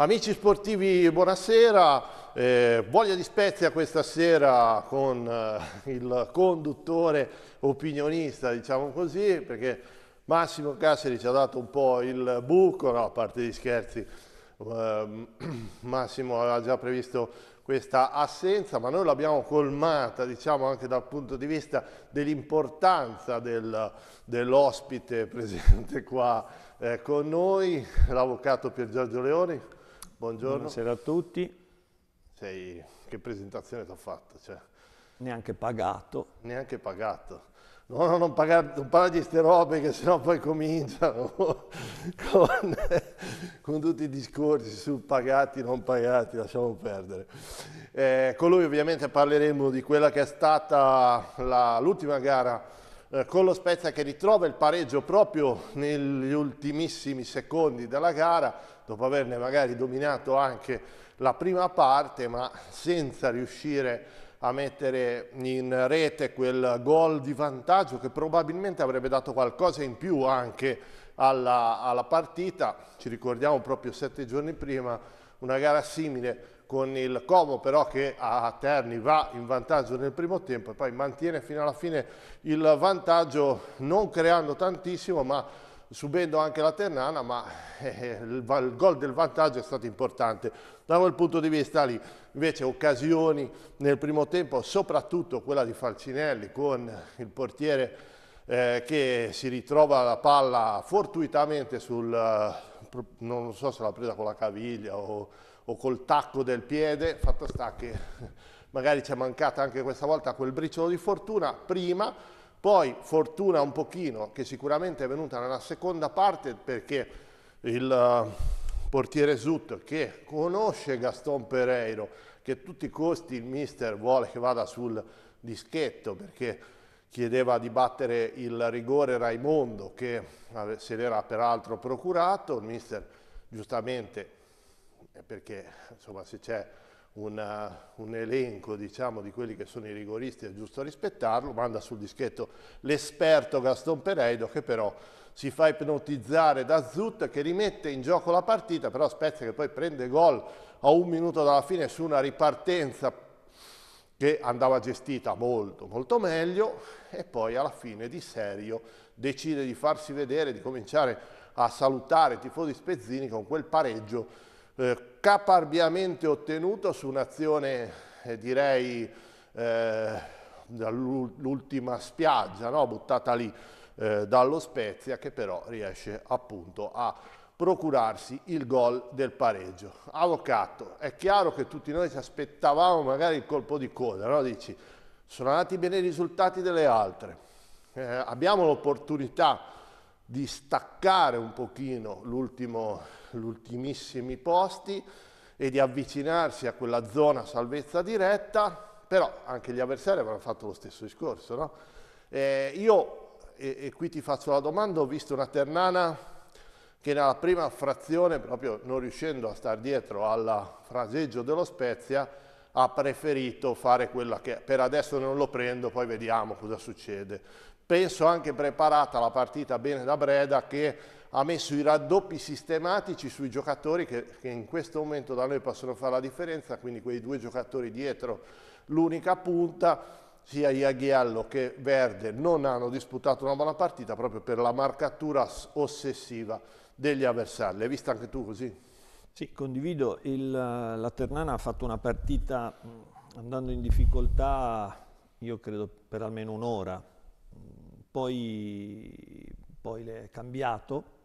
Amici sportivi, buonasera. Eh, voglia di Spezia questa sera con eh, il conduttore opinionista, diciamo così, perché Massimo Casseri ci ha dato un po' il buco, no, a parte gli scherzi. Eh, Massimo aveva già previsto questa assenza, ma noi l'abbiamo colmata, diciamo, anche dal punto di vista dell'importanza del, dell'ospite presente qua eh, con noi, l'avvocato Pier Giorgio Leoni. Buongiorno. Buonasera a tutti. Sei... Che presentazione ti ho fatto? Cioè... Neanche pagato. Neanche pagato. No, no, non, pagare, non parla di ste robe che sennò poi cominciano con, con, tutti i discorsi su pagati, non pagati, lasciamo perdere. Eh, con lui ovviamente parleremo di quella che è stata l'ultima gara eh, con lo Spezia che ritrova il pareggio proprio negli ultimissimi secondi della gara, dopo averne magari dominato anche la prima parte, ma senza riuscire a mettere in rete quel gol di vantaggio che probabilmente avrebbe dato qualcosa in più anche alla, alla partita. Ci ricordiamo proprio sette giorni prima una gara simile con il Como però che a Terni va in vantaggio nel primo tempo e poi mantiene fino alla fine il vantaggio non creando tantissimo ma subendo anche la Ternana ma eh, eh il, il gol del vantaggio è stato importante da quel punto di vista lì invece occasioni nel primo tempo soprattutto quella di Falcinelli con il portiere eh, che si ritrova la palla fortuitamente sul eh, non so se l'ha presa con la caviglia o o col tacco del piede, fatto sta che magari ci è mancata anche questa volta quel briciolo di fortuna prima, poi fortuna un pochino che sicuramente è venuta nella seconda parte perché il eh, portiere Zut che conosce Gaston Pereiro, che a tutti i costi il mister vuole che vada sul dischetto perché chiedeva di battere il rigore Raimondo che se l'era peraltro procurato, il mister giustamente eh, perché insomma, se c'è una, eh, un elenco diciamo, di quelli che sono i rigoristi è giusto rispettarlo, manda sul dischetto l'esperto Gaston Pereido che però si fa ipnotizzare da Zut che rimette in gioco la partita, però Spezia che poi prende gol a un minuto dalla fine su una ripartenza che andava gestita molto molto meglio e poi alla fine di serio decide di farsi vedere, di cominciare a salutare i tifosi spezzini con quel pareggio eh, caparbiamente ottenuto su un'azione, eh, direi, eh, dall'ultima spiaggia, no? buttata lì eh, dallo Spezia, che però riesce appunto a procurarsi il gol del pareggio. Avvocato, è chiaro che tutti noi ci aspettavamo magari il colpo di coda, no? Dici, sono andati bene i risultati delle altre, eh, abbiamo l'opportunità di staccare un pochino l'ultimo l'ultimissimi posti e di avvicinarsi a quella zona salvezza diretta, però anche gli avversari avranno fatto lo stesso discorso. No? Eh, io, e, e qui ti faccio la domanda, ho visto una Ternana che nella prima frazione, proprio non riuscendo a star dietro al fraseggio dello Spezia, ha preferito fare quella che per adesso non lo prendo, poi vediamo cosa succede. Penso anche preparata la partita bene da Breda che ha messo i raddoppi sistematici sui giocatori che, che, in questo momento da noi possono fare la differenza, quindi quei due giocatori dietro, l'unica punta, sia Iaghiallo che Verde non hanno disputato una buona partita proprio per la marcatura ossessiva degli avversari. L'hai vista anche tu così? Sì, condivido. Il, la Ternana ha fatto una partita andando in difficoltà, io credo, per almeno un'ora. Poi, poi è cambiato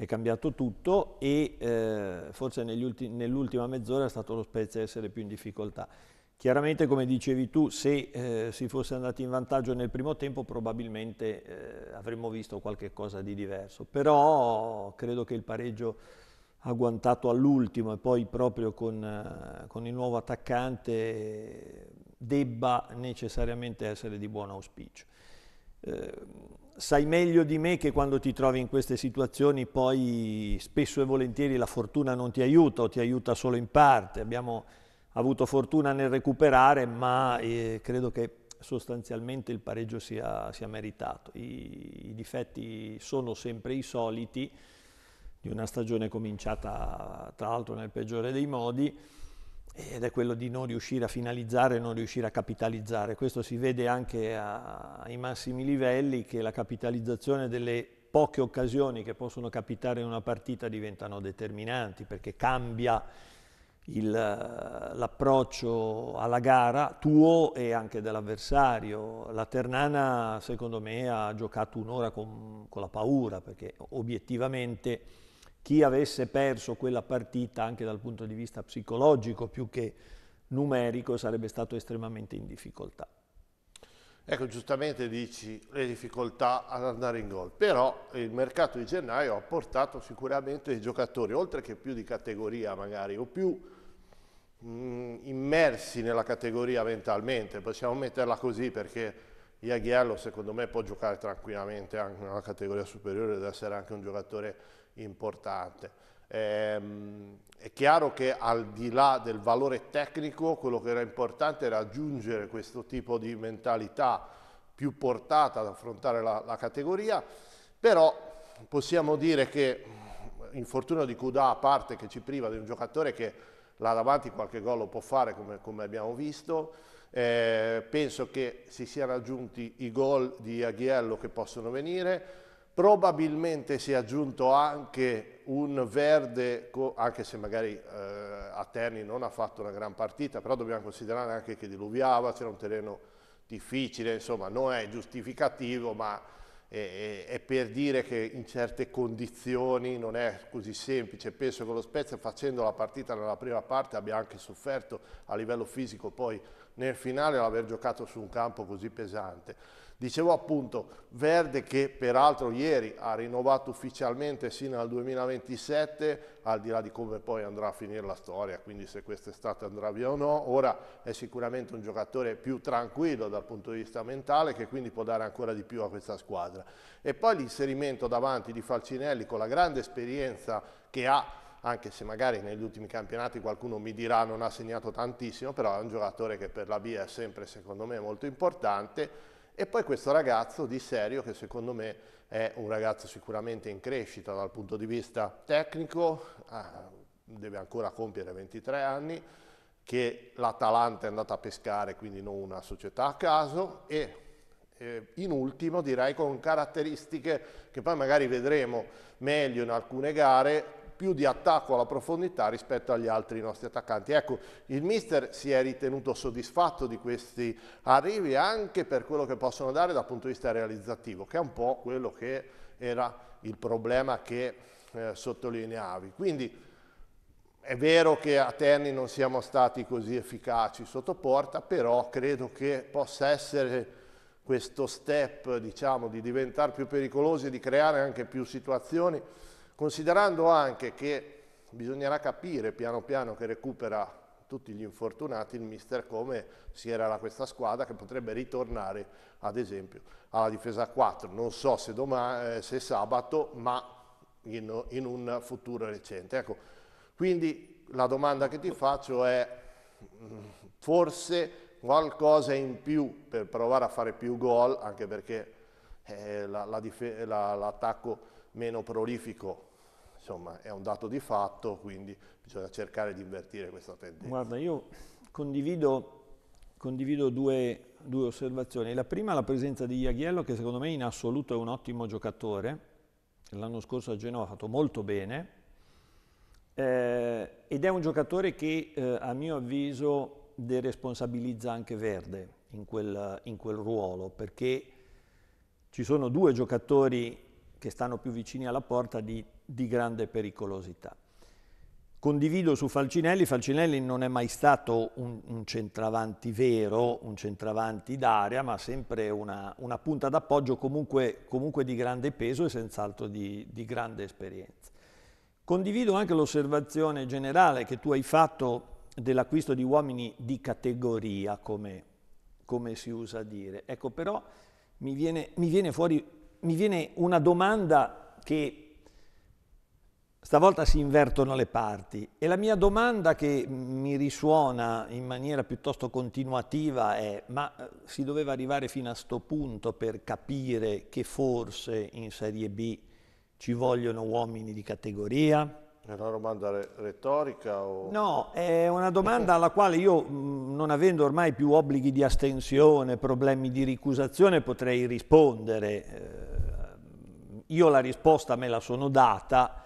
è cambiato tutto e eh, forse nell'ultima mezz'ora è stato lo Spezia a essere più in difficoltà. Chiaramente, come dicevi tu, se eh, si fosse andati in vantaggio nel primo tempo probabilmente eh, avremmo visto qualche cosa di diverso, però credo che il pareggio agguantato all'ultimo e poi proprio con, eh, con il nuovo attaccante eh, debba necessariamente essere di buon auspicio. Eh, sai meglio di me che quando ti trovi in queste situazioni poi spesso e volentieri la fortuna non ti aiuta o ti aiuta solo in parte. Abbiamo avuto fortuna nel recuperare, ma eh, credo che sostanzialmente il pareggio sia, sia meritato. I, I, difetti sono sempre i soliti di una stagione cominciata tra l'altro nel peggiore dei modi ed è quello di non riuscire a finalizzare, non riuscire a capitalizzare. Questo si vede anche a, ai massimi livelli che la capitalizzazione delle poche occasioni che possono capitare in una partita diventano determinanti perché cambia l'approccio alla gara tuo e anche dell'avversario. La Ternana secondo me ha giocato un'ora con, con la paura perché obiettivamente chi avesse perso quella partita anche dal punto di vista psicologico più che numerico sarebbe stato estremamente in difficoltà. Ecco, giustamente dici le difficoltà ad andare in gol, però il mercato di gennaio ha portato sicuramente dei giocatori, oltre che più di categoria magari, o più mh, mm, immersi nella categoria mentalmente, possiamo metterla così perché Iaghiello secondo me può giocare tranquillamente anche nella categoria superiore ed essere anche un giocatore importante. Ehm, è chiaro che al di là del valore tecnico, quello che era importante era aggiungere questo tipo di mentalità più portata ad affrontare la, la categoria, però possiamo dire che mm, infortunio di Cuda a parte che ci priva di un giocatore che là davanti qualche gol lo può fare come, come abbiamo visto, eh, penso che si siano aggiunti i gol di Aghiello che possono venire, probabilmente si è aggiunto anche un verde, anche se magari eh, a Terni non ha fatto una gran partita, però dobbiamo considerare anche che diluviava, c'era un terreno difficile, insomma non è giustificativo, ma è, eh, è, eh, è, per dire che in certe condizioni non è così semplice. Penso che lo Spezia facendo la partita nella prima parte abbia anche sofferto a livello fisico poi nel finale l'aver giocato su un campo così pesante. Dicevo appunto, Verde che peraltro ieri ha rinnovato ufficialmente sino al 2027, al di là di come poi andrà a finire la storia, quindi se quest'estate andrà via o no, ora è sicuramente un giocatore più tranquillo dal punto di vista mentale che quindi può dare ancora di più a questa squadra. E poi l'inserimento davanti di Falcinelli con la grande esperienza che ha anche se magari negli ultimi campionati qualcuno mi dirà non ha segnato tantissimo, però è un giocatore che per la B è sempre secondo me molto importante. E poi questo ragazzo di serio che secondo me è un ragazzo sicuramente in crescita dal punto di vista tecnico, ah, deve ancora compiere 23 anni, che l'Atalanta è andata a pescare, quindi non una società a caso, e eh, in ultimo direi con caratteristiche che poi magari vedremo meglio in alcune gare, più di attacco alla profondità rispetto agli altri nostri attaccanti. Ecco, il mister si è ritenuto soddisfatto di questi arrivi anche per quello che possono dare dal punto di vista realizzativo, che è un po' quello che era il problema che eh, sottolineavi. Quindi è vero che a Terni non siamo stati così efficaci sotto porta, però credo che possa essere questo step diciamo, di diventare più pericolosi, di creare anche più situazioni considerando anche che bisognerà capire piano piano che recupera tutti gli infortunati, il mister come si era questa squadra che potrebbe ritornare ad esempio alla difesa 4, non so se, domani, eh, se sabato ma in, in un futuro recente. Ecco, quindi la domanda che ti faccio è mm, forse qualcosa in più per provare a fare più gol, anche perché eh, l'attacco la la, meno prolifico insomma è un dato di fatto, quindi bisogna cercare di invertire questa tendenza. Guarda, io condivido, condivido due, due, osservazioni. La prima è la presenza di Iaghiello, che secondo me in assoluto è un ottimo giocatore. L'anno scorso a Genova ha fatto molto bene. Eh, ed è un giocatore che, eh, a mio avviso, deresponsabilizza anche Verde in quel, in quel ruolo, perché ci sono due giocatori che stanno più vicini alla porta di di grande pericolosità. Condivido su Falcinelli, Falcinelli non è mai stato un, un centravanti vero, un centravanti d'area, ma sempre una, una punta d'appoggio comunque, comunque, di grande peso e senz'altro di, di grande esperienza. Condivido anche l'osservazione generale che tu hai fatto dell'acquisto di uomini di categoria, come, come, si usa dire. Ecco, però mi viene, mi viene fuori mi viene una domanda che Stavolta si invertono le parti e la mia domanda che mi risuona in maniera piuttosto continuativa è ma eh, si doveva arrivare fino a sto punto per capire che forse in Serie B ci vogliono uomini di categoria? È una domanda retorica? O... No, è una domanda alla quale io, mm, non avendo ormai più obblighi di astensione, problemi di ricusazione, potrei rispondere. Eh, io la risposta me la sono data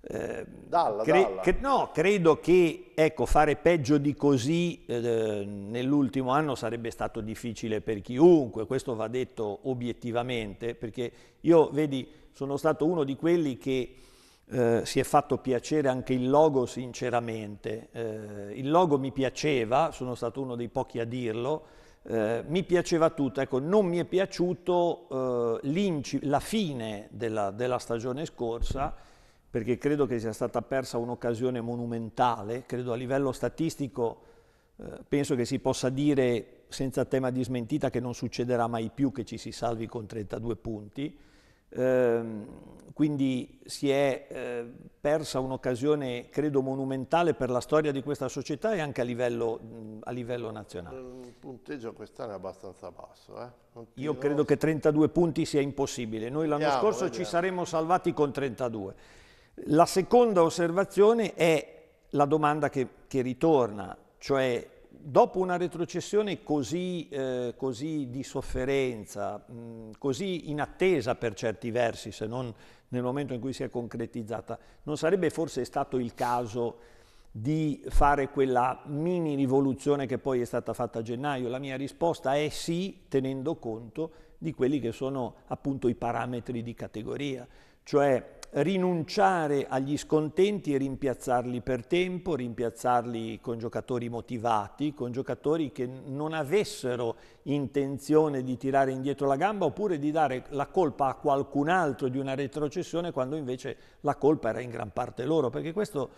eh, dalla, cre dalla. Cre no, credo che ecco, fare peggio di così eh, nell'ultimo anno sarebbe stato difficile per chiunque, questo va detto obiettivamente, perché io, vedi, sono stato uno di quelli che eh, si è fatto piacere anche il logo sinceramente. Eh, il logo mi piaceva, sono stato uno dei pochi a dirlo, eh, mi piaceva tutto, ecco, non mi è piaciuto eh, la fine della, della, stagione scorsa perché credo che sia stata persa un'occasione monumentale, credo a livello statistico eh, penso che si possa dire senza tema di smentita che non succederà mai più che ci si salvi con 32 punti, ehm, quindi si è eh, persa un'occasione credo monumentale per la storia di questa società e anche a livello, a livello nazionale. Il punteggio quest'anno è abbastanza basso. Eh. Io credo che 32 punti sia impossibile, noi l'anno scorso vediamo. ci saremmo salvati con 32. La seconda osservazione è la domanda che, che ritorna, cioè dopo una retrocessione così, eh, così di sofferenza, mh, così inattesa per certi versi, se non nel momento in cui si è concretizzata, non sarebbe forse stato il caso di fare quella mini rivoluzione che poi è stata fatta a gennaio? La mia risposta è sì, tenendo conto di quelli che sono appunto i parametri di categoria, cioè rinunciare agli scontenti e rimpiazzarli per tempo, rimpiazzarli con giocatori motivati, con giocatori che non avessero intenzione di tirare indietro la gamba oppure di dare la colpa a qualcun altro di una retrocessione quando invece la colpa era in gran parte loro, perché questo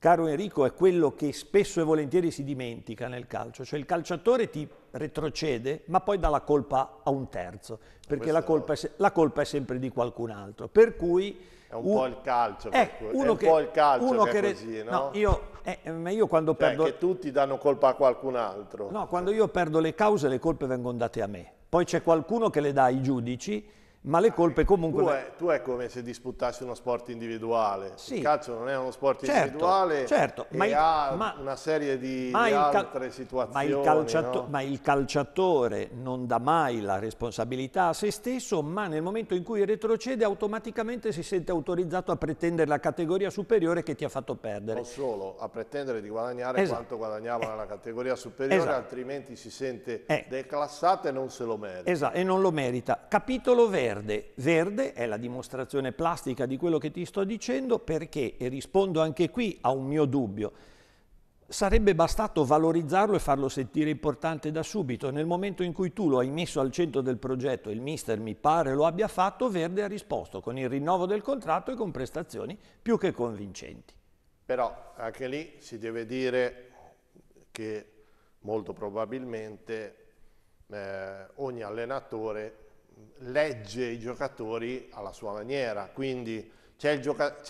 caro Enrico, è quello che spesso e volentieri si dimentica nel calcio, cioè il calciatore ti retrocede ma poi dà la colpa a un terzo, perché la colpa, è, la colpa, è, sempre di qualcun altro, per cui... È un, un po' il calcio, è, eh, cui, uno è che, po' il calcio uno che, che così, no? no io, eh, eh, ma io quando cioè, perdo... che tutti danno colpa a qualcun altro. No, quando io perdo le cause le colpe vengono date a me, poi c'è qualcuno che le dà ai giudici ma le colpe comunque... Tu è, tu è come se disputassi uno sport individuale, sì. il calcio non è uno sport certo, individuale certo, ma il, ha ma, una serie di, ma di altre situazioni. Ma il, calciato, no? ma il calciatore non dà mai la responsabilità a se stesso, ma nel momento in cui retrocede automaticamente si sente autorizzato a pretendere la categoria superiore che ti ha fatto perdere. Non solo, a pretendere di guadagnare esatto. quanto guadagnava eh. nella categoria superiore, esatto. altrimenti si sente eh. declassato e non se lo merita. Esatto, e non lo merita. Capitolo vero verde. Verde è la dimostrazione plastica di quello che ti sto dicendo perché, e rispondo anche qui a un mio dubbio, sarebbe bastato valorizzarlo e farlo sentire importante da subito. Nel momento in cui tu lo hai messo al centro del progetto, il mister mi pare lo abbia fatto, Verde ha risposto con il rinnovo del contratto e con prestazioni più che convincenti. Però anche lì si deve dire che molto probabilmente eh, ogni allenatore legge i giocatori alla sua maniera, quindi c'è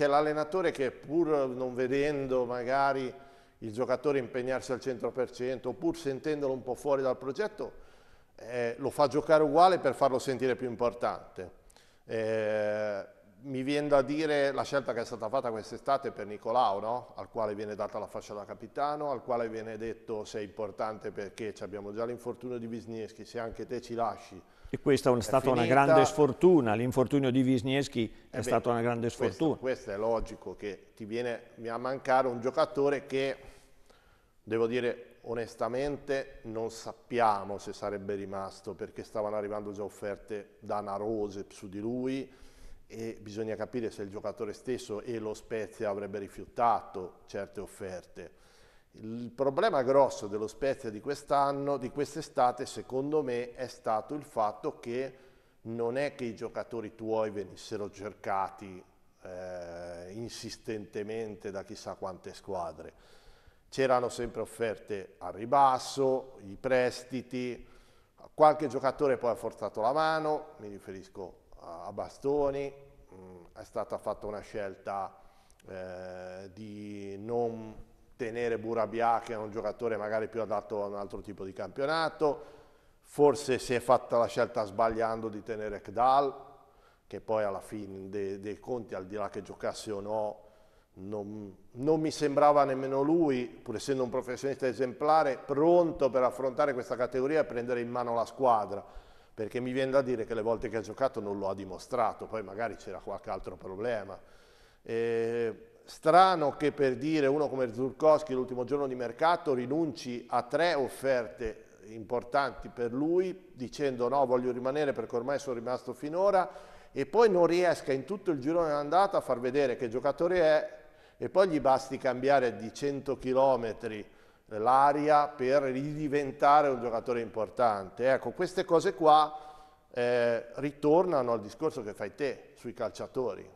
l'allenatore che pur non vedendo magari il giocatore impegnarsi al 100%, pur sentendolo un po' fuori dal progetto, eh, lo fa giocare uguale per farlo sentire più importante. Eh, mi viene da dire la scelta che è stata fatta quest'estate per Nicolao, no? al quale viene data la fascia da capitano, al quale viene detto sei importante perché abbiamo già l'infortunio di Wisniewski, se anche te ci lasci e questa è, stata è una grande sfortuna, l'infortunio di Wisniewski è eh stata una grande sfortuna. Questo, questo, è logico che ti viene a mancare un giocatore che, devo dire onestamente, non sappiamo se sarebbe rimasto perché stavano arrivando già offerte da Narose su di lui e bisogna capire se il giocatore stesso e lo Spezia avrebbe rifiutato certe offerte. Il problema grosso dello Spezia di quest'anno, di quest'estate, secondo me, è stato il fatto che non è che i giocatori tuoi venissero cercati eh, insistentemente da chissà quante squadre. C'erano sempre offerte a ribasso, i prestiti, qualche giocatore poi ha forzato la mano, mi riferisco a Bastoni, mm, è stata fatta una scelta eh, di non tenere Burabia che è un giocatore magari più adatto a un altro tipo di campionato, forse si è fatta la scelta sbagliando di tenere Kdal, che poi alla fine dei, dei conti, al di là che giocasse o no, non, non, mi sembrava nemmeno lui, pur essendo un professionista esemplare, pronto per affrontare questa categoria e prendere in mano la squadra, perché mi viene da dire che le volte che ha giocato non lo ha dimostrato, poi magari c'era qualche altro problema. E strano che per dire uno come Zurkowski l'ultimo giorno di mercato rinunci a tre offerte importanti per lui dicendo no voglio rimanere perché ormai sono rimasto finora e poi non riesca in tutto il girone d'andata a far vedere che giocatore è e poi gli basti cambiare di 100 km l'aria per ridiventare un giocatore importante. Ecco, queste cose qua eh, ritornano al discorso che fai te sui calciatori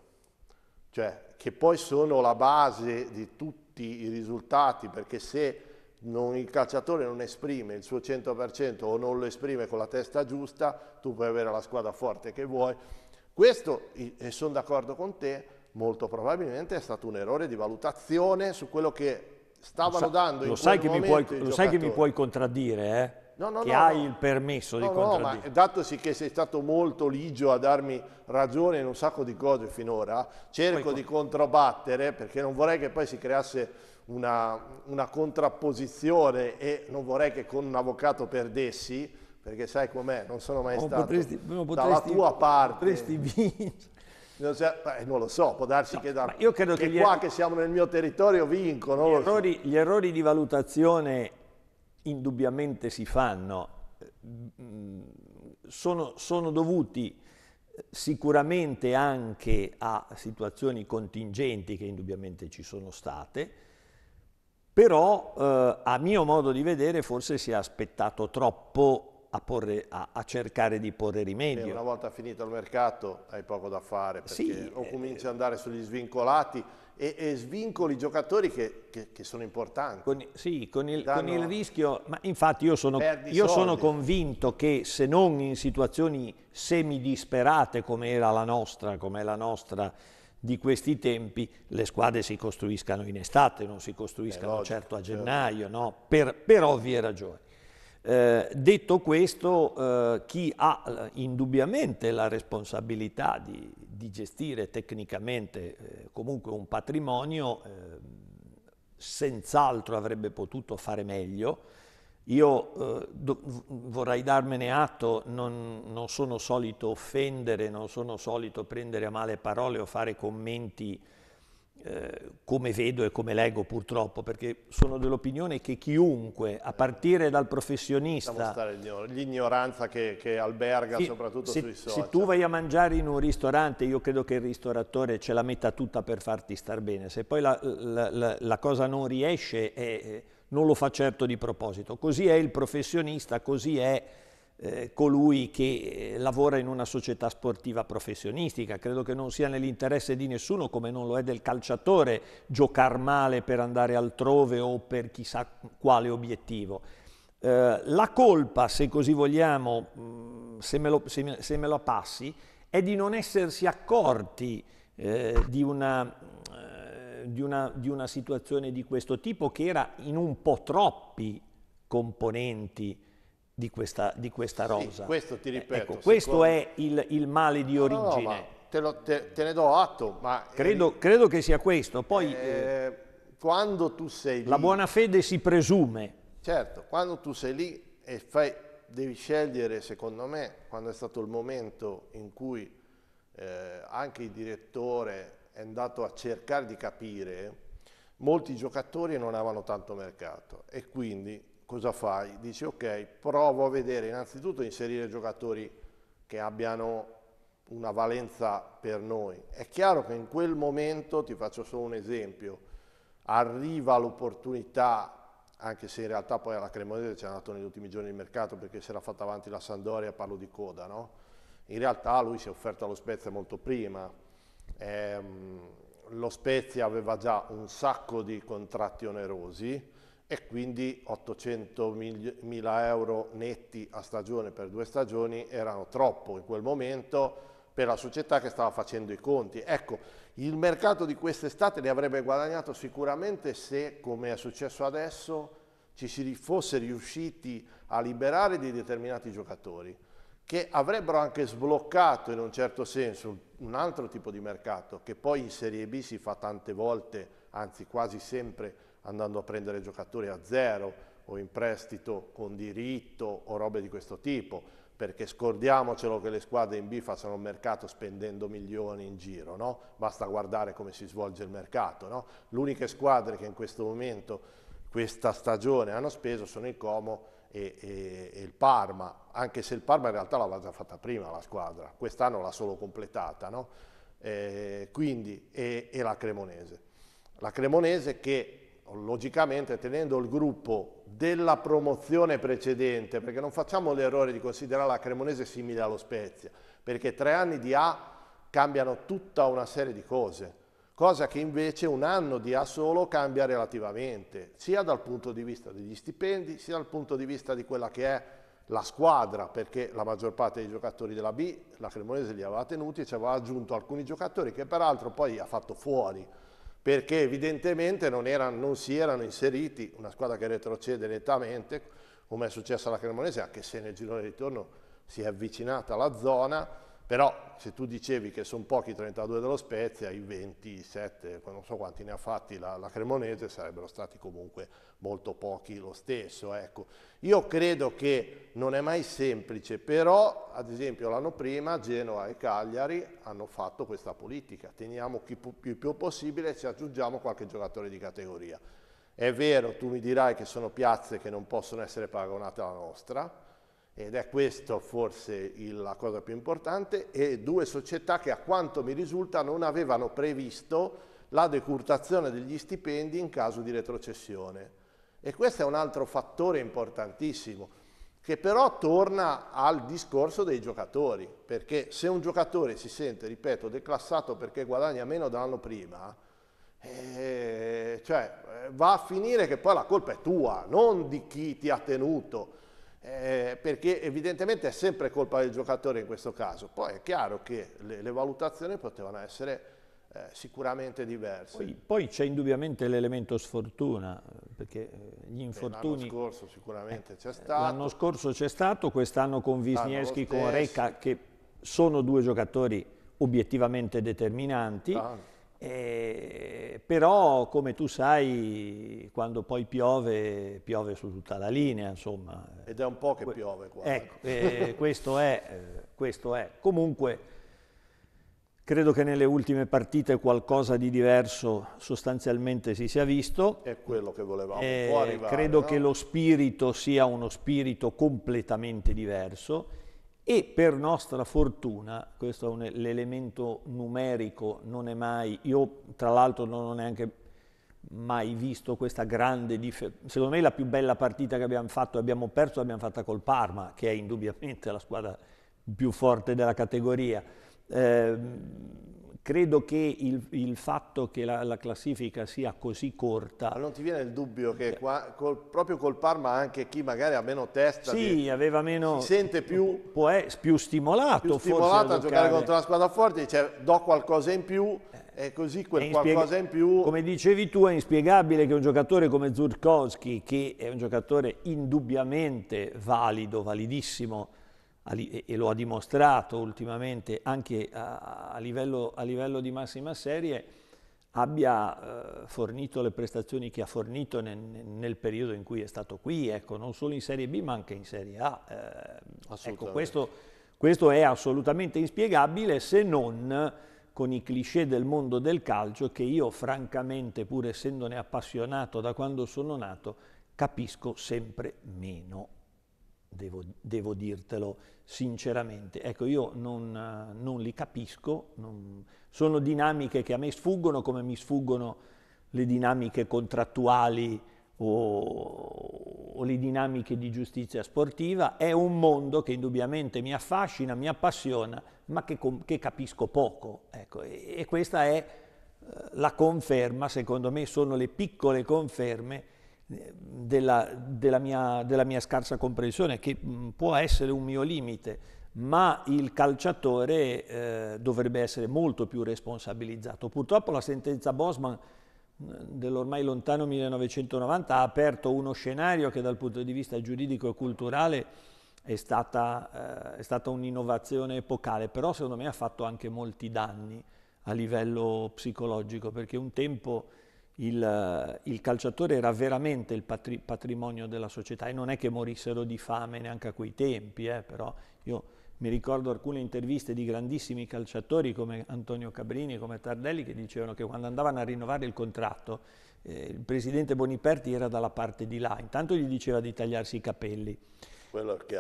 cioè, che poi sono la base di tutti i risultati, perché se non, il calciatore non esprime il suo 100% o non lo esprime con la testa giusta, tu puoi avere la squadra forte che vuoi. Questo, e sono d'accordo con te, molto probabilmente è stato un errore di valutazione su quello che stavano lo dando lo in sai quel che mi puoi, Lo sai che mi puoi contraddire, eh? no, no, che no, hai il permesso di contraddire. No, ma datosi che sei stato molto ligio a darmi ragione in un sacco di cose finora, cerco poi, di controbattere perché non vorrei che poi si creasse una, una contrapposizione e non vorrei che con un avvocato perdessi, perché sai com'è, non sono mai stato potresti, potresti, dalla tua parte. Potresti vincere. Non, so, eh, non, lo so, può darsi no, che, da, io credo che, che qua errori, che siamo nel mio territorio vinco. Gli errori, so. gli, errori, di valutazione indubbiamente si fanno eh, sono, sono dovuti eh, sicuramente anche a situazioni contingenti che indubbiamente ci sono state, però eh, a mio modo di vedere forse si è aspettato troppo a, porre, a, a cercare di porre rimedio. E una volta finito il mercato hai poco da fare, perché sì, o eh, cominci ad andare sugli svincolati e, e svincoli i giocatori che, che, che, sono importanti. Con, sì, con il, con il, rischio, ma infatti io, sono, io sono, convinto che se non in situazioni semidisperate come era la nostra, come è la nostra di questi tempi, le squadre si costruiscano in estate, non si costruiscano eh, logico, certo a certo. gennaio, certo. No? Per, per ovvie ragioni. Eh, detto questo, eh, chi ha eh, indubbiamente la responsabilità di, di gestire tecnicamente eh, comunque un patrimonio, ehm, senz'altro avrebbe potuto fare meglio. Io eh, do, vorrei darmene atto, non, non, sono solito offendere, non sono solito prendere a male parole o fare commenti eh, come vedo e come leggo purtroppo, perché sono dell'opinione che chiunque, a partire dal professionista... L'ignoranza che, che, alberga sì, soprattutto se, sui social. Se tu vai a mangiare in un ristorante, io credo che il ristoratore ce la metta tutta per farti star bene. Se poi la, la, la, la cosa non riesce, eh, non lo fa certo di proposito. Così è il professionista, così è eh, colui che eh, lavora in una società sportiva professionistica. Credo che non sia nell'interesse di nessuno, come non lo è del calciatore, giocare male per andare altrove o per chissà quale obiettivo. Eh, la colpa, se così vogliamo, mm, se, me lo, se, me, se me lo, passi, è di non essersi accorti eh, di, una, di, una, di una situazione di questo tipo che era in un po' troppi componenti di questa, di questa rosa. Sì, questo ti eh, ripeto. Ecco, questo è il, il, male di origine. No, no, te, lo, te, te, ne do atto, ma... Eh, credo, credo che sia questo. Poi... Eh, eh quando tu sei lì... La buona fede si presume. Certo, quando tu sei lì e fai, devi scegliere, secondo me, quando è stato il momento in cui eh, anche il direttore è andato a cercare di capire, molti giocatori non avevano tanto mercato e quindi cosa fai? Dici ok, provo a vedere innanzitutto inserire giocatori che abbiano una valenza per noi. È chiaro che in quel momento, ti faccio solo un esempio, arriva l'opportunità, anche se in realtà poi alla Cremonese ci è andato negli ultimi giorni di mercato perché si era fatta avanti la Sandoria, parlo di coda, no? In realtà lui si è offerto allo Spezia molto prima. Ehm, lo Spezia aveva già un sacco di contratti onerosi, e quindi 800 mila euro netti a stagione per due stagioni erano troppo in quel momento per la società che stava facendo i conti. Ecco, il mercato di quest'estate ne avrebbe guadagnato sicuramente se, come è successo adesso, ci si fosse riusciti a liberare di determinati giocatori che avrebbero anche sbloccato in un certo senso un altro tipo di mercato che poi in Serie B si fa tante volte, anzi quasi sempre, andando a prendere giocatori a zero o in prestito con diritto o robe di questo tipo, perché scordiamocelo che le squadre in B facciano un mercato spendendo milioni in giro, no? basta guardare come si svolge il mercato. No? Le squadre che in questo momento, questa stagione, hanno speso sono il Como e, e, e il Parma, anche se il Parma in realtà l'aveva già fatta prima la squadra, quest'anno l'ha solo completata, no? eh, quindi, e, e la Cremonese. La Cremonese che logicamente tenendo il gruppo della promozione precedente, perché non facciamo l'errore di considerare la Cremonese simile allo Spezia, perché tre anni di A cambiano tutta una serie di cose, cosa che invece un anno di A solo cambia relativamente, sia dal punto di vista degli stipendi, sia dal punto di vista di quella che è la squadra, perché la maggior parte dei giocatori della B, la Cremonese li aveva tenuti e ci aveva aggiunto alcuni giocatori che peraltro poi ha fatto fuori, perché evidentemente non, era, non si erano inseriti una squadra che retrocede nettamente, come è successo alla Cremonese, anche se nel girone di ritorno si è avvicinata alla zona, però se tu dicevi che sono pochi i 32 dello Spezia, i 27, non so quanti ne ha fatti la, la Cremonese, sarebbero stati comunque molto pochi lo stesso. Ecco. Io credo che non è mai semplice, però ad esempio l'anno prima Genova e Cagliari hanno fatto questa politica, teniamo chi più, più possibile e ci aggiungiamo qualche giocatore di categoria. È vero, tu mi dirai che sono piazze che non possono essere paragonate alla nostra, ed è questo forse il, la cosa più importante, e due società che a quanto mi risulta non avevano previsto la decurtazione degli stipendi in caso di retrocessione. E questo è un altro fattore importantissimo, che però torna al discorso dei giocatori, perché se un giocatore si sente, ripeto, declassato perché guadagna meno dell'anno prima, eh, cioè, eh, va a finire che poi la colpa è tua, non di chi ti ha tenuto eh, perché evidentemente è sempre colpa del giocatore in questo caso. Poi è chiaro che le, le valutazioni potevano essere eh, sicuramente diverse. Poi, poi c'è indubbiamente l'elemento sfortuna, perché eh, gli infortuni... L'anno scorso sicuramente eh, c'è eh, stato. L'anno scorso c'è stato, quest'anno con Wisniewski, con Reca, che sono due giocatori obiettivamente determinanti. Tanto eh, però, come tu sai, quando poi piove, piove su tutta la linea, insomma. Ed è un po' che piove qua. Ecco, eh, eh questo, è, eh, questo, è, Comunque, credo che nelle ultime partite qualcosa di diverso sostanzialmente si sia visto. È quello che volevamo eh, arrivare, Credo no? che lo spirito sia uno spirito completamente diverso e per nostra fortuna, questo è un, l'elemento numerico, non è mai, io tra l'altro non ho neanche mai visto questa grande differenza, secondo me la più bella partita che abbiamo fatto e abbiamo perso l'abbiamo fatta col Parma, che è indubbiamente la squadra più forte della categoria. Eh, Credo che il, il fatto che la, la, classifica sia così corta... Ma non ti viene il dubbio che qua, col, proprio col Parma anche chi magari ha meno testa sì, di, aveva meno, si sente più, può è, più stimolato, più stimolato a, a giocare contro la squadra forte, cioè do qualcosa in più eh, e così quel è qualcosa in più... Come dicevi tu è inspiegabile che un giocatore come Zurkowski, che è un giocatore indubbiamente valido, validissimo, e lo ha dimostrato ultimamente anche a, livello, a livello, di massima serie, abbia eh, fornito le prestazioni che ha fornito nel, nel, periodo in cui è stato qui, ecco, non solo in Serie B ma anche in Serie A. Eh. ecco, questo, questo, è assolutamente inspiegabile se non con i cliché del mondo del calcio che io francamente, pur essendone appassionato da quando sono nato, capisco sempre meno devo, devo dirtelo sinceramente. Ecco, io non, non li capisco, non, sono dinamiche che a me sfuggono come mi sfuggono le dinamiche contrattuali o, o le dinamiche di giustizia sportiva. È un mondo che indubbiamente mi affascina, mi appassiona, ma che, che capisco poco. Ecco, e, e questa è eh, la conferma, secondo me sono le piccole conferme della, della, mia, della mia scarsa comprensione, che mm, può essere un mio limite, ma il calciatore eh, dovrebbe essere molto più responsabilizzato. Purtroppo la sentenza Bosman mm, dell'ormai lontano 1990 ha aperto uno scenario che dal punto di vista giuridico e culturale è stata, eh, stata un'innovazione epocale, però secondo me ha fatto anche molti danni a livello psicologico, perché un tempo il, eh, il, calciatore era veramente il patri, patrimonio della società e non è che morissero di fame neanche a quei tempi, eh, però io mi ricordo alcune interviste di grandissimi calciatori come Antonio Cabrini, come Tardelli, che dicevano che quando andavano a rinnovare il contratto eh, il presidente Boniperti era dalla parte di là, intanto gli diceva di tagliarsi i capelli.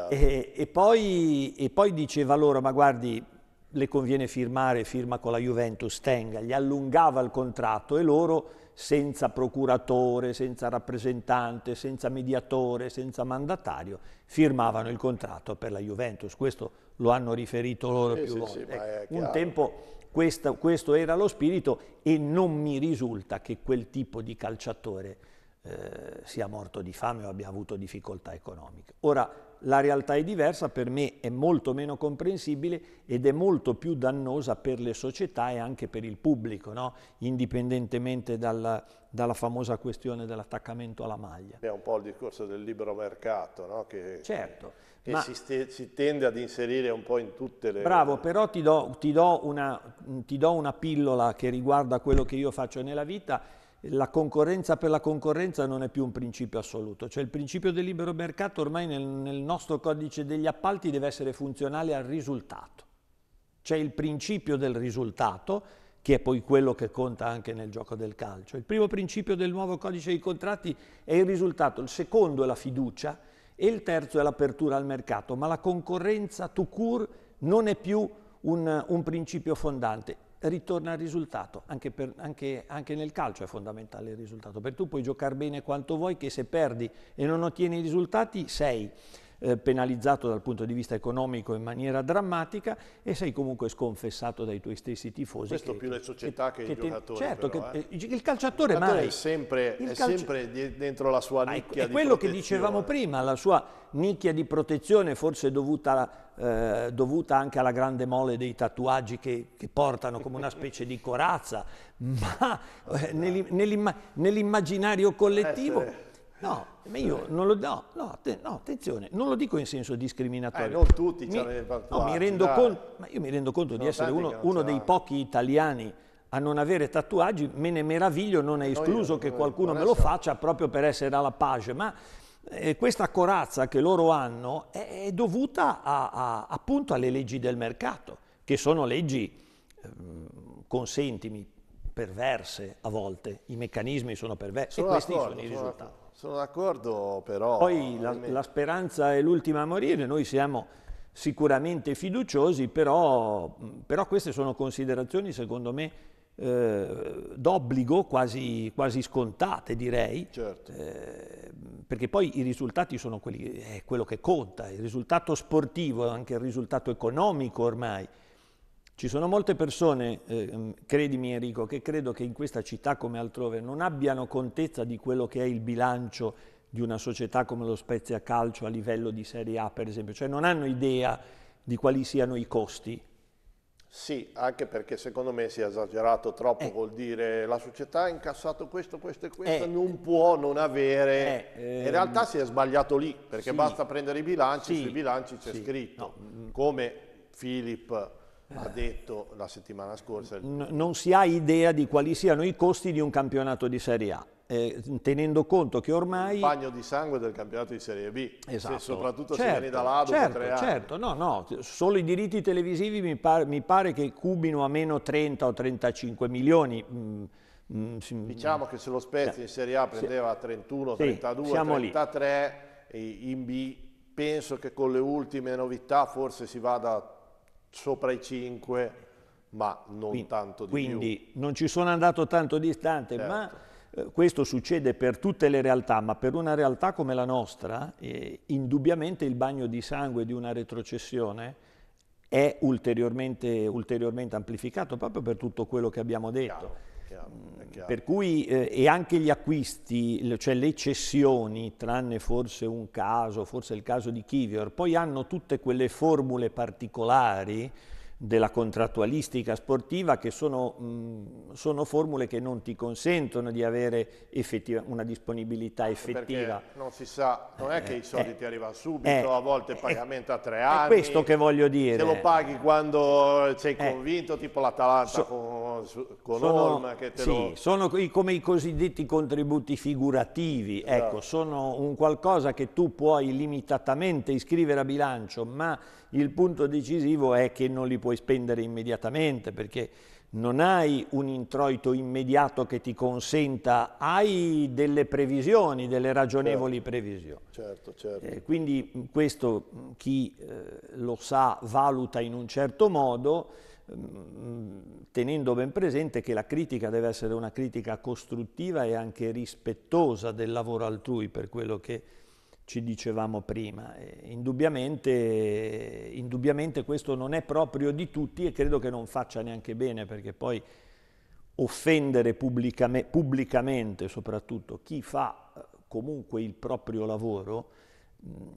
E, e, poi, e poi diceva loro, ma guardi, le conviene firmare, firma con la Juventus, tenga, gli allungava il contratto e loro senza procuratore, senza rappresentante, senza mediatore, senza mandatario, firmavano il contratto per la Juventus. Questo lo hanno riferito loro sì, più sì, volte. Sì, ecco, Un tempo questo, questo era lo spirito e non mi risulta che quel tipo di calciatore eh, sia morto di fame o abbia avuto difficoltà economiche. Ora, la realtà è diversa, per me è molto meno comprensibile ed è molto più dannosa per le società e anche per il pubblico, no? indipendentemente dal, dalla famosa questione dell'attaccamento alla maglia. È un po' il discorso del libero mercato, no? che, certo, che si, ste, si, tende ad inserire un po' in tutte le... Bravo, però ti do, ti do, una, ti do una pillola che riguarda quello che io faccio nella vita la concorrenza per la concorrenza non è più un principio assoluto, cioè il principio del libero mercato ormai nel, nel nostro codice degli appalti deve essere funzionale al risultato. C'è il principio del risultato, che è poi quello che conta anche nel gioco del calcio. Il primo principio del nuovo codice dei contratti è il risultato, il secondo è la fiducia e il terzo è l'apertura al mercato, ma la concorrenza to cure non è più un, un principio fondante ritorna al risultato, anche, per, anche, anche, nel calcio è fondamentale il risultato, perché tu puoi giocare bene quanto vuoi che se perdi e non ottieni i risultati sei. Eh, penalizzato dal punto di vista economico in maniera drammatica e sei comunque sconfessato dai tuoi stessi tifosi. Questo che, più le società che, che i giocatori. Certo, però, che, eh. eh. il calciatore, il calciatore mai, è, sempre, il calcio... è sempre, dentro la sua nicchia ah, è, è quello che dicevamo prima, la sua nicchia di protezione forse dovuta, eh, dovuta anche alla grande mole dei tatuaggi che, che portano come una specie di corazza, ma eh, nell'immaginario nell collettivo eh, No, eh, ma io cioè. non lo do, no, te, no, attenzione, non lo dico in senso discriminatorio. Eh, non tutti mi, no, mi rendo conto, ma io mi rendo conto non di essere uno, uno dei pochi italiani a non avere tatuaggi, me ne meraviglio, non è escluso che qualcuno me lo faccia proprio per essere alla page, ma eh, questa corazza che loro hanno è, è dovuta a, a, appunto alle leggi del mercato, che sono leggi, eh, consentimi, perverse a volte, i meccanismi sono perversi sono e questi sono i risultati. Sono d'accordo però... Poi la, la speranza è l'ultima a morire, noi siamo sicuramente fiduciosi, però, però queste sono considerazioni secondo me eh, d'obbligo quasi, quasi, scontate direi certo. eh, perché poi i risultati sono quelli, è quello che conta il risultato sportivo anche il risultato economico ormai ci sono molte persone, eh, credimi Enrico, che credo che in questa città come altrove non abbiano contezza di quello che è il bilancio di una società come lo Spezia Calcio a livello di Serie A, per esempio, cioè non hanno idea di quali siano i costi. Sì, anche perché secondo me si è esagerato troppo eh. col dire la società ha incassato questo, questo e questo, eh. non può non avere... Eh. In realtà ehm, si è sbagliato lì, perché sì. basta prendere i bilanci, sì. sui bilanci c'è sì. scritto no. come Filippo ha detto la settimana scorsa. Il... Non si ha idea di quali siano i costi di un campionato di Serie A. Eh, tenendo conto che ormai... Il bagno di sangue del campionato di Serie B, esatto. se soprattutto certo, se vieni da Lado certo, per tre certo. No, no, solo i diritti televisivi mi, par mi, pare che cubino a meno 30 o 35 milioni. Mm, mm, mm, diciamo che se lo Spezia in Serie A prendeva 31, sì, 32, 33, lì. in B penso che con le ultime novità forse si vada sopra i 5, ma non quindi, tanto di quindi più. Quindi non ci sono andato tanto distante, certo. ma eh, questo succede per tutte le realtà, ma per una realtà come la nostra, eh, indubbiamente il bagno di sangue di una retrocessione è ulteriormente, ulteriormente amplificato proprio per tutto quello che abbiamo detto. Chiaro Mm, per cui, eh, e anche gli acquisti, cioè le cessioni, tranne forse un caso, forse il caso di Kivior, poi hanno tutte quelle formule particolari della contrattualistica sportiva che sono, mh, mm, sono, formule che non ti consentono di avere una disponibilità Anche effettiva. non si sa, non è che i eh, soldi eh, ti arrivano subito, eh, a volte eh, pagamento eh, a tre anni. È questo che voglio dire. Te lo paghi quando sei eh, convinto, tipo l'Atalanta so, con, su, con sono, Olma, che sì, lo... sono come i cosiddetti contributi figurativi, ecco, esatto. ecco, sono un qualcosa che tu puoi limitatamente iscrivere a bilancio, ma il punto decisivo è che non li puoi spendere immediatamente perché non hai un introito immediato che ti consenta, hai delle previsioni, delle ragionevoli certo, previsioni. Certo, certo. Eh, quindi mm, questo mm, chi eh, lo sa valuta in un certo modo, mm, tenendo ben presente che la critica deve essere una critica costruttiva e anche rispettosa del lavoro altrui per quello che ci dicevamo prima. Indubbiamente, indubbiamente, questo non è proprio di tutti e credo che non faccia neanche bene perché poi offendere pubblicamente, pubblicamente soprattutto chi fa eh, comunque il proprio lavoro mh, mm,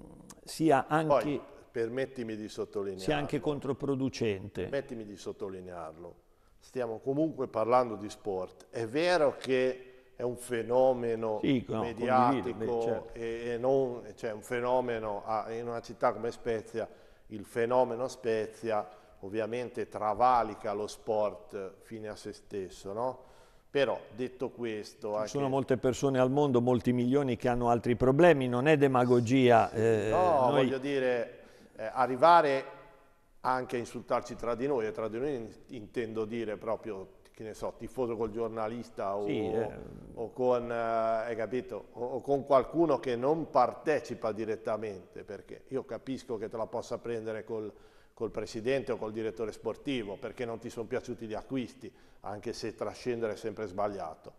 sia anche... Poi, permettimi di sottolinearlo. Sia anche controproducente. Permettimi di sottolinearlo. Stiamo comunque parlando di sport. È vero che è un fenomeno sì, no, mediatico certo. e, e, non, cioè un fenomeno a, in una città come Spezia, il fenomeno Spezia ovviamente travalica lo sport fine a se stesso, no? Però detto questo... Ci sono molte persone al mondo, molti milioni che hanno altri problemi, non è demagogia. eh, no, noi... voglio dire, eh, arrivare anche a insultarci tra di noi, e tra di noi intendo dire proprio che ne so, tifoso col giornalista o, sì, eh. o, con, eh, o, o, con, qualcuno che non partecipa direttamente, perché io capisco che te la possa prendere col, col presidente o col direttore sportivo, perché non ti sono piaciuti gli acquisti, anche se trascendere è sempre sbagliato,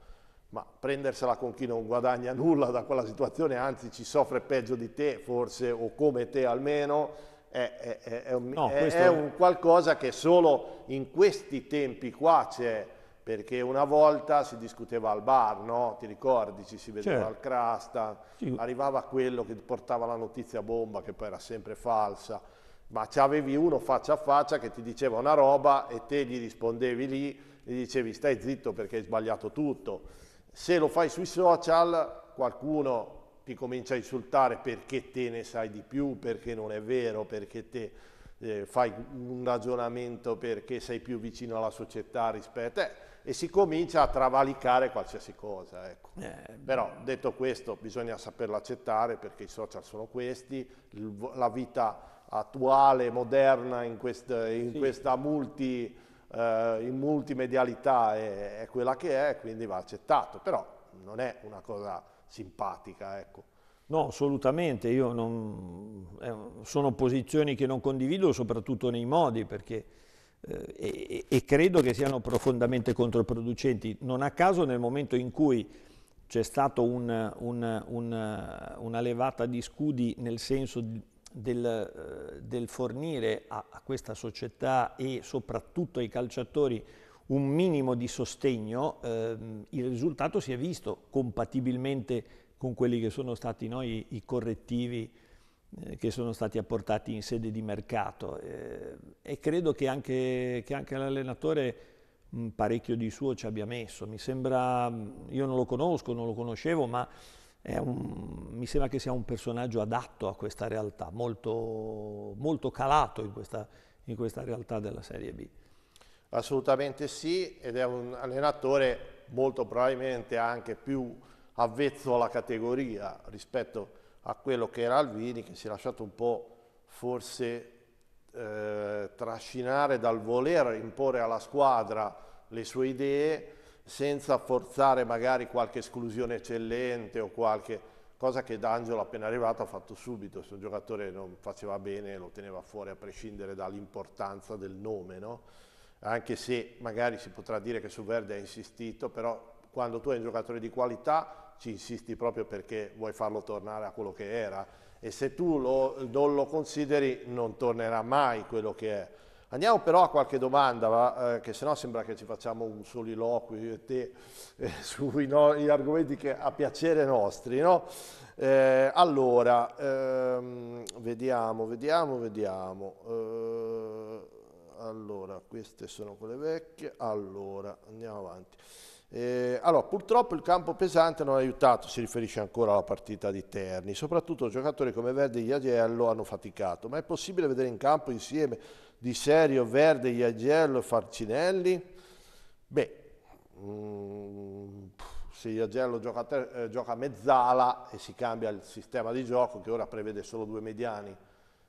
ma prendersela con chi non guadagna nulla da quella situazione, anzi ci soffre peggio di te forse, o come te almeno, è, è, è, un, no, è, un, qualcosa che solo in questi tempi qua c'è, perché una volta si discuteva al bar, no? ti ricordi, ci si vedeva certo. al crasta, sì. arrivava quello che portava la notizia bomba che poi era sempre falsa, ma c'avevi uno faccia a faccia che ti diceva una roba e te gli rispondevi lì, gli dicevi stai zitto perché hai sbagliato tutto. Se lo fai sui social qualcuno ti comincia a insultare perché te ne sai di più, perché non è vero, perché te eh, fai un ragionamento perché sei più vicino alla società rispetto a eh, te e si comincia a travalicare qualsiasi cosa. Ecco. Eh, Però detto questo bisogna saperlo accettare perché i social sono questi, la vita attuale, moderna in, quest, in sì. questa multi, eh, in multimedialità è, è, quella che è, quindi va accettato. Però non è una cosa simpatica, ecco. No, assolutamente, io non, eh, sono posizioni che non condivido soprattutto nei modi perché, eh, e, e, credo che siano profondamente controproducenti. Non a caso nel momento in cui c'è stata un, un, un, una levata di scudi nel senso del, eh, del fornire a, a questa società e soprattutto ai calciatori un minimo di sostegno, ehm, il risultato si è visto compatibilmente con quelli che sono stati no, i, i, correttivi eh, che sono stati apportati in sede di mercato eh, e credo che anche, anche l'allenatore parecchio di suo ci abbia messo. Mi sembra, io non lo conosco, non lo conoscevo, ma un, mi sembra che sia un personaggio adatto a questa realtà, molto, molto calato in questa, in questa realtà della Serie B. Assolutamente sì, ed è un allenatore molto probabilmente anche più avvezzo alla categoria rispetto a quello che era Alvini, che si è lasciato un po' forse eh, trascinare dal voler imporre alla squadra le sue idee senza forzare magari qualche esclusione eccellente o qualche cosa che D'Angelo appena arrivato ha fatto subito, se un giocatore non faceva bene lo teneva fuori a prescindere dall'importanza del nome, no? anche se magari si potrà dire che su Verde ha insistito, però quando tu hai un giocatore di qualità ci insisti proprio perché vuoi farlo tornare a quello che era e se tu lo, non lo consideri non tornerà mai quello che è. Andiamo però a qualche domanda, va? eh, che sennò sembra che ci facciamo un soliloquio io e te eh, sugli no, argomenti che a piacere nostri. No? Eh, allora, ehm, vediamo, vediamo, vediamo. Eh, allora queste sono quelle vecchie, allora andiamo avanti. Eh, allora, purtroppo il campo pesante non ha aiutato, si riferisce ancora alla partita di Terni, soprattutto giocatori come Verde e Iagiello hanno faticato, ma è possibile vedere in campo insieme di serio Verde, Iagiello e Farcinelli? Beh, mm, se Iagiello gioca, eh, gioca mezzala e si cambia il sistema di gioco che ora prevede solo due mediani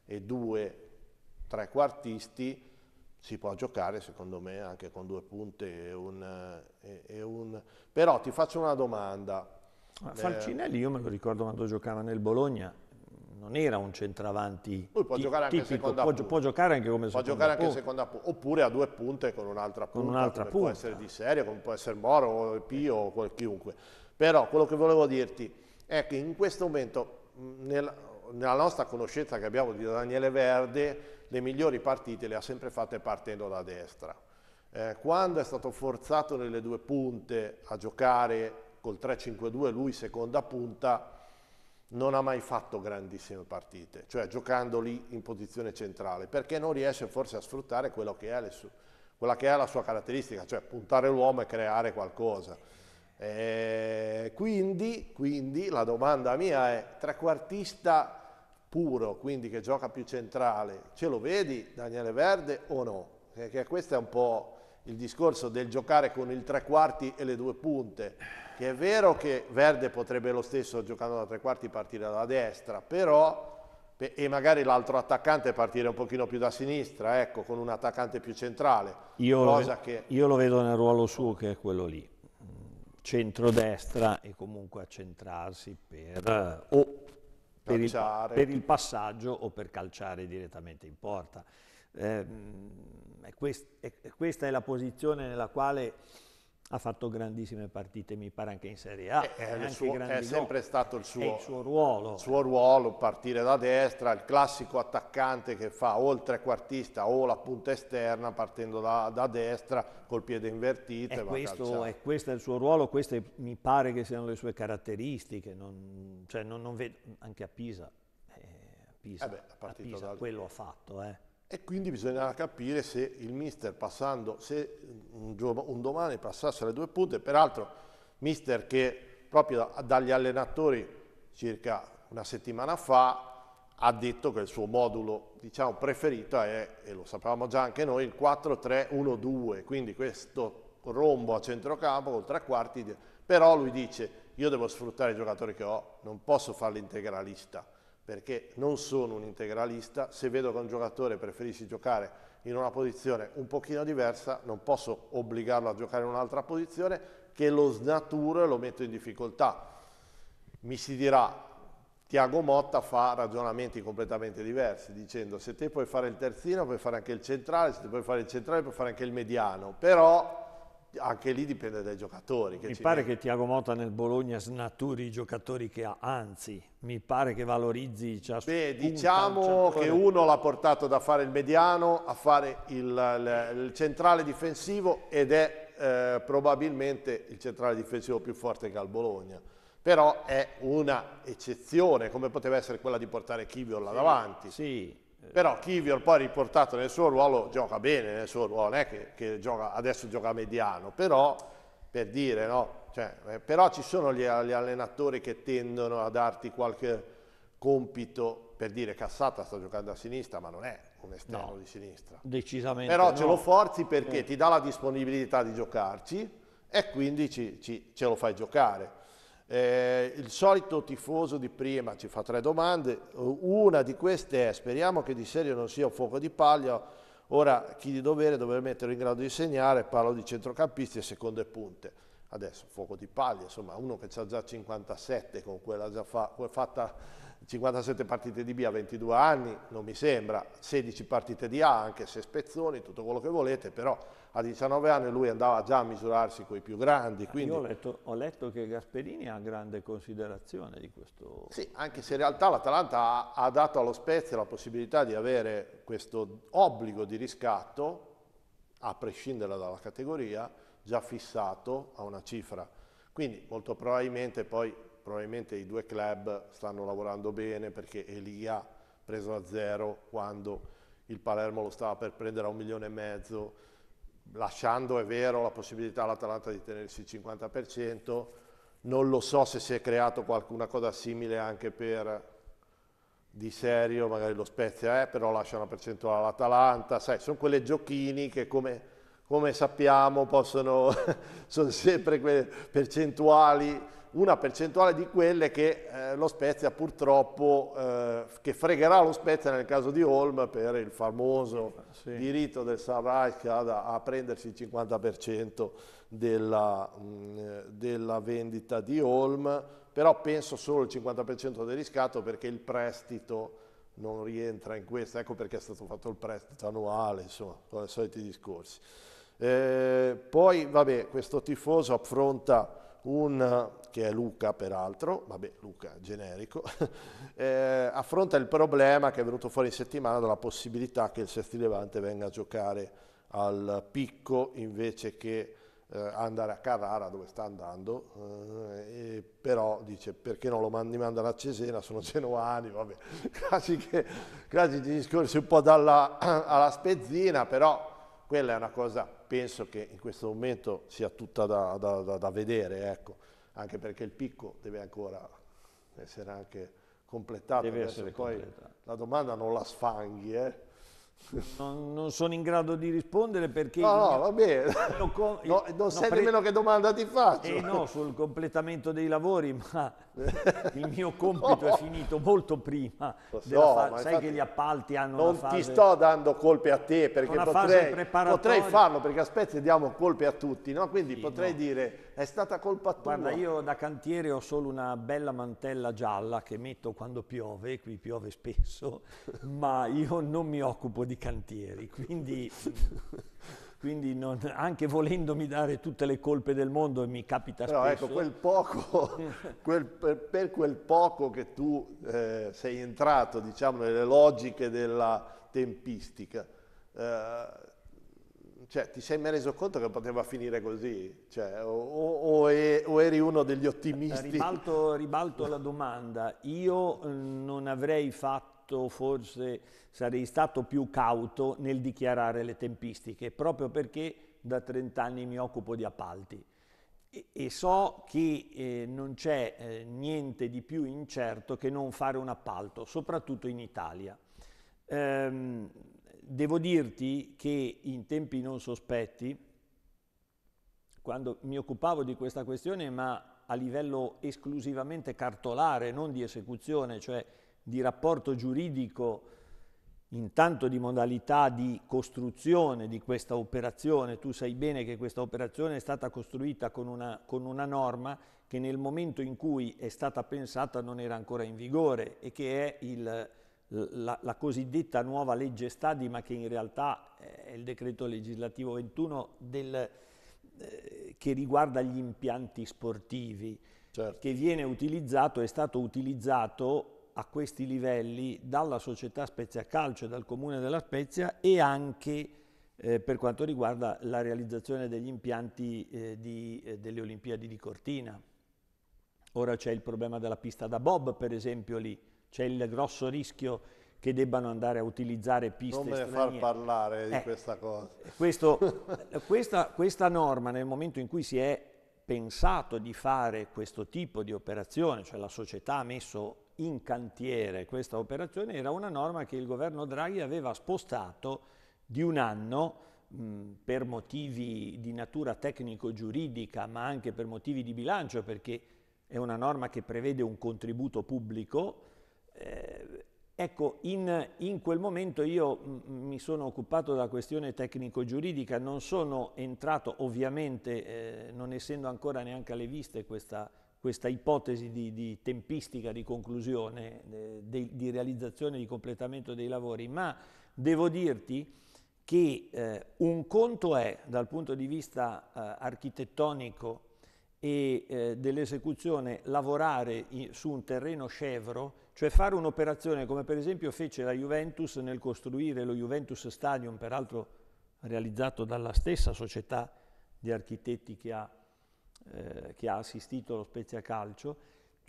e due trequartisti, si può giocare secondo me anche con due punte e un, e, e un... però ti faccio una domanda eh, Falcinelli io me lo ricordo quando giocava nel Bologna non era un centravanti Lui può giocare anche tipico, può, punta. può giocare anche come può giocare anche seconda punta oppure a due punte con un'altra punta, con un'altra punta. può essere di serie come può essere Moro Pio o chiunque però quello che volevo dirti è che in questo momento nel, nella nostra conoscenza che abbiamo di Daniele Verde, le migliori partite le ha sempre fatte partendo da destra. Eh, quando è stato forzato nelle due punte a giocare col 3-5-2, lui seconda punta, non ha mai fatto grandissime partite, cioè giocando lì in posizione centrale, perché non riesce forse a sfruttare che su, quella che è la sua caratteristica, cioè puntare l'uomo e creare qualcosa. Eh, quindi, quindi, la domanda mia è, trequartista puro, quindi che gioca più centrale, ce lo vedi Daniele Verde o no? Perché questo è un po' il discorso del giocare con il tre quarti e le due punte, che è vero che Verde potrebbe lo stesso giocando da tre quarti partire dalla destra, però e magari l'altro attaccante partire un pochino più da sinistra, ecco, con un attaccante più centrale. Io, lo, che... io lo vedo nel ruolo suo che è quello lì, centrodestra e comunque accentrarsi per o per il, per il, passaggio o per calciare direttamente in porta. Eh, quest, è, questa è la posizione nella quale ha fatto grandissime partite, mi pare anche in Serie A. Eh, eh, è, suo, è sempre stato il suo, il suo, ruolo. Il suo ruolo, partire da destra, il classico attaccante che fa o il trequartista o la punta esterna partendo da, da destra col piede invertito. È questo, è questo, è il suo ruolo, queste mi pare che siano le sue caratteristiche. Non, cioè non, non vedo, anche a Pisa, eh, a Pisa, eh beh, a Pisa quello ha fatto. Eh e quindi bisognerà capire se il mister passando, se un, domani passasse le due punte, peraltro mister che proprio dagli allenatori circa una settimana fa ha detto che il suo modulo diciamo, preferito è, e lo sapevamo già anche noi, il 4-3-1-2, quindi questo rombo a centrocampo con tre quarti, però lui dice io devo sfruttare i giocatori che ho, non posso farli integralista perché non sono un integralista, se vedo che un giocatore preferisce giocare in una posizione un pochino diversa, non posso obbligarlo a giocare in un'altra posizione che lo snaturo e lo metto in difficoltà. Mi si dirà, Tiago Motta fa ragionamenti completamente diversi, dicendo se te puoi fare il terzino, puoi fare anche il centrale, se te puoi fare il centrale, puoi fare anche il mediano, però anche lì dipende dai giocatori. mi pare che Tiago Motta nel Bologna snaturi i giocatori che ha, anzi, mi pare che valorizzi ciascuno. Beh, diciamo che uno l'ha portato da fare il mediano a fare il, il, il centrale difensivo ed è eh, probabilmente il centrale difensivo più forte che ha il Bologna. Però è una eccezione, come poteva essere quella di portare Chivio là sì, davanti. Sì, però Kivior poi riportato nel suo ruolo gioca bene nel suo ruolo, non è che, che gioca, adesso gioca mediano, però per dire no, cioè, eh, però ci sono gli, gli, allenatori che tendono a darti qualche compito, per dire Cassata sta giocando a sinistra ma non è un esterno no, di sinistra. Decisamente Però no. ce lo forzi perché eh. ti dà la disponibilità di giocarci e quindi ci, ci, ce lo fai giocare. Eh, il solito tifoso di prima ci fa tre domande, una di queste è speriamo che di serio non sia un fuoco di paglia, ora chi di dovere dovrebbe metterlo in grado di segnare, parlo di centrocampisti e seconde punte. Adesso fuoco di paglia, insomma uno che ha già 57 con quella già fa, fatta 57 partite di B a 22 anni, non mi sembra, 16 partite di A anche se spezzoni, tutto quello che volete, però a 19 anni lui andava già a misurarsi con i più grandi. Ah, quindi... Io ho letto, ho letto, che Gasperini ha grande considerazione di questo. Sì, anche se in realtà l'Atalanta ha, ha dato allo Spezia la possibilità di avere questo obbligo di riscatto, a prescindere dalla categoria, già fissato a una cifra. Quindi molto probabilmente poi probabilmente i due club stanno lavorando bene perché Elia preso a zero quando il Palermo lo stava per prendere a un milione e mezzo lasciando, è vero, la possibilità all'Atalanta di tenersi il 50%, non lo so se si è creato qualcuna cosa simile anche per di serio, magari lo Spezia è, però lascia una percentuale all'Atalanta, sai, sono quelle giochini che come, come sappiamo possono, sono sempre quelle percentuali una percentuale di quelle che eh, lo Spezia purtroppo, eh, che fregherà lo Spezia nel caso di Holm per il famoso ah, sì. diritto del Sarraj a, a prendersi il 50% della, mh, mm, della, vendita di Holm, però penso solo il 50% del riscatto perché il prestito non rientra in questo, ecco perché è stato fatto il prestito annuale, insomma, con i soliti discorsi. Eh, poi, vabbè, questo tifoso affronta un che è Luca peraltro, vabbè Luca generico, eh, affronta il problema che è venuto fuori in settimana dalla possibilità che il Sesti Levante venga a giocare al picco invece che eh, andare a Carrara dove sta andando, eh, però dice perché non lo mandi mandare a Cesena, sono genuani, vabbè, quasi discorsi un po' dalla, alla spezzina, però quella è una cosa, penso che in questo momento sia tutta da, da, da, da vedere, ecco anche perché il picco deve ancora essere anche completato. Deve essere poi completato. La domanda non la sfanghi, eh? Non, non, sono in grado di rispondere perché... No, no, va bene. No, non no, sai pre... nemmeno che domanda ti faccio. Eh no, sul completamento dei lavori, ma il mio compito no. è finito molto prima. No, fa... Sai che gli appalti hanno Non fase... ti sto dando colpe a te perché potrei, potrei, farlo, perché a diamo colpe a tutti, no? Quindi sì, potrei dire è stata colpa tua. Guarda, io da cantiere ho solo una bella mantella gialla che metto quando piove, qui piove spesso, ma io non mi occupo di cantieri, quindi... quindi non, anche volendomi dare tutte le colpe del mondo mi capita Però ecco, spesso. ecco, quel poco, quel, per, per, quel poco che tu eh, sei entrato, diciamo, nelle logiche della tempistica, eh, cioè, ti sei mai reso conto che poteva finire così? Cioè, o, o, è, o, eri uno degli ottimisti? Ribalto, ribalto la domanda. Io eh, non avrei fatto, forse sarei stato più cauto nel dichiarare le tempistiche, proprio perché da 30 anni mi occupo di appalti e, e so che eh, non c'è eh, niente di più incerto che non fare un appalto, soprattutto in Italia. Ehm, devo dirti che in tempi non sospetti, quando mi occupavo di questa questione, ma a livello esclusivamente cartolare, non di esecuzione, cioè di rapporto giuridico, intanto di modalità di costruzione di questa operazione, tu sai bene che questa operazione è stata costruita con una, con una, norma che nel momento in cui è stata pensata non era ancora in vigore e che è il la, la, cosiddetta nuova legge Stadi, ma che in realtà è il decreto legislativo 21 del, eh, che riguarda gli impianti sportivi, certo. che viene utilizzato, è stato utilizzato a questi livelli dalla società Spezia Calcio e dal comune della Spezia e anche eh, per quanto riguarda la realizzazione degli impianti eh, di, eh, delle Olimpiadi di Cortina. Ora c'è il problema della pista da bob, per esempio, lì c'è il grosso rischio che debbano andare a utilizzare piste non straniere. Non me far parlare di eh, questa cosa. Eh, questo, questa, questa norma nel momento in cui si è pensato di fare questo tipo di operazione, cioè la società ha messo in cantiere questa operazione, era una norma che il governo Draghi aveva spostato di un anno mh, per motivi di natura tecnico-giuridica, ma anche per motivi di bilancio, perché è una norma che prevede un contributo pubblico eh, ecco, in, in, quel momento io mi sono occupato della questione tecnico-giuridica, non sono entrato ovviamente, eh, non essendo ancora neanche alle viste questa, questa ipotesi di, di, tempistica di conclusione, eh, di, di realizzazione, di completamento dei lavori, ma devo dirti che eh, un conto è dal punto di vista eh, architettonico e eh, dell'esecuzione lavorare in, su un terreno scevro cioè fare un'operazione come per esempio fece la Juventus nel costruire lo Juventus Stadium, peraltro realizzato dalla stessa società di architetti che ha, eh, che ha assistito lo Spezia Calcio,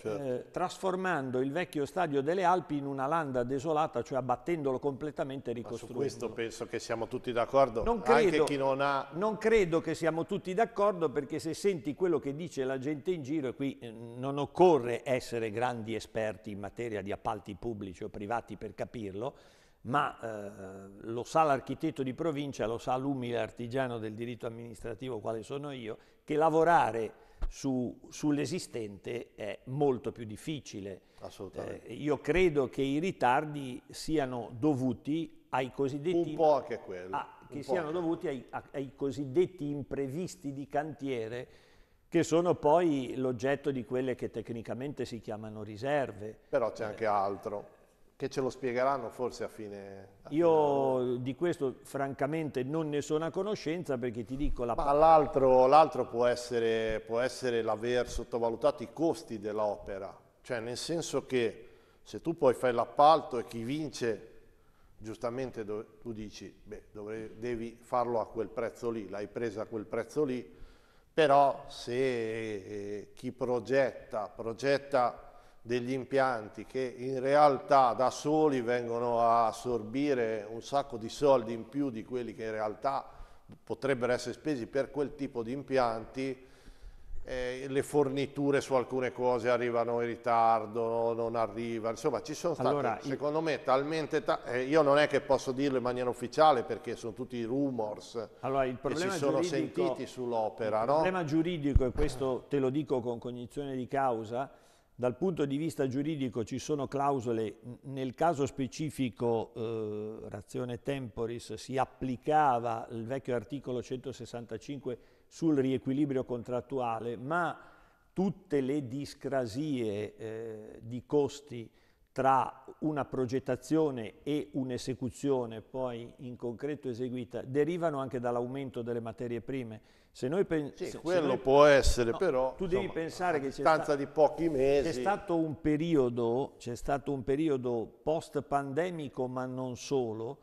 Certo. Eh, trasformando il vecchio stadio delle Alpi in una landa desolata, cioè abbattendolo completamente e ricostruendolo. Ma su questo penso che siamo tutti d'accordo, anche chi non ha... Non credo che siamo tutti d'accordo perché se senti quello che dice la gente in giro, qui eh, non occorre essere grandi esperti in materia di appalti pubblici o privati per capirlo, ma eh, lo sa l'architetto di provincia, lo sa l'umile artigiano del diritto amministrativo quale sono io, che lavorare su, sull'esistente è molto più difficile. Assolutamente. Eh, io credo che i ritardi siano dovuti ai cosiddetti... Un po' anche quello. A, ah, che siano dovuti ai, ai cosiddetti imprevisti di cantiere che sono poi l'oggetto di quelle che tecnicamente si chiamano riserve. Però c'è anche altro che ce lo spiegheranno forse a fine... A Io fine... di questo francamente non ne sono a conoscenza perché ti dico la... Ma l'altro, può, essere, può essere l'aver sottovalutato i costi dell'opera, cioè nel senso che se tu poi fai l'appalto e chi vince, giustamente tu dici, beh, dovrei, devi farlo a quel prezzo lì, l'hai presa a quel prezzo lì, però se eh, chi progetta, progetta degli impianti che in realtà da soli vengono a assorbire un sacco di soldi in più di quelli che in realtà potrebbero essere spesi per quel tipo di impianti, eh, le forniture su alcune cose arrivano in ritardo, non arrivano, insomma ci sono stati allora, secondo me talmente, ta eh, io non è che posso dirlo in maniera ufficiale perché sono tutti rumors allora, che si sono sentiti sull'opera. Il no? problema giuridico, e questo te lo dico con cognizione di causa, dal punto di vista giuridico ci sono clausole, nel caso specifico eh, razione temporis si applicava il vecchio articolo 165 sul riequilibrio contrattuale, ma tutte le discrasie eh, di costi tra una progettazione e un'esecuzione poi in concreto eseguita derivano anche dall'aumento delle materie prime. Se noi sì, se quello noi può essere no, però... Tu insomma, devi pensare che c'è sta di pochi mesi. C'è stato un periodo, c'è stato un periodo post pandemico ma non solo,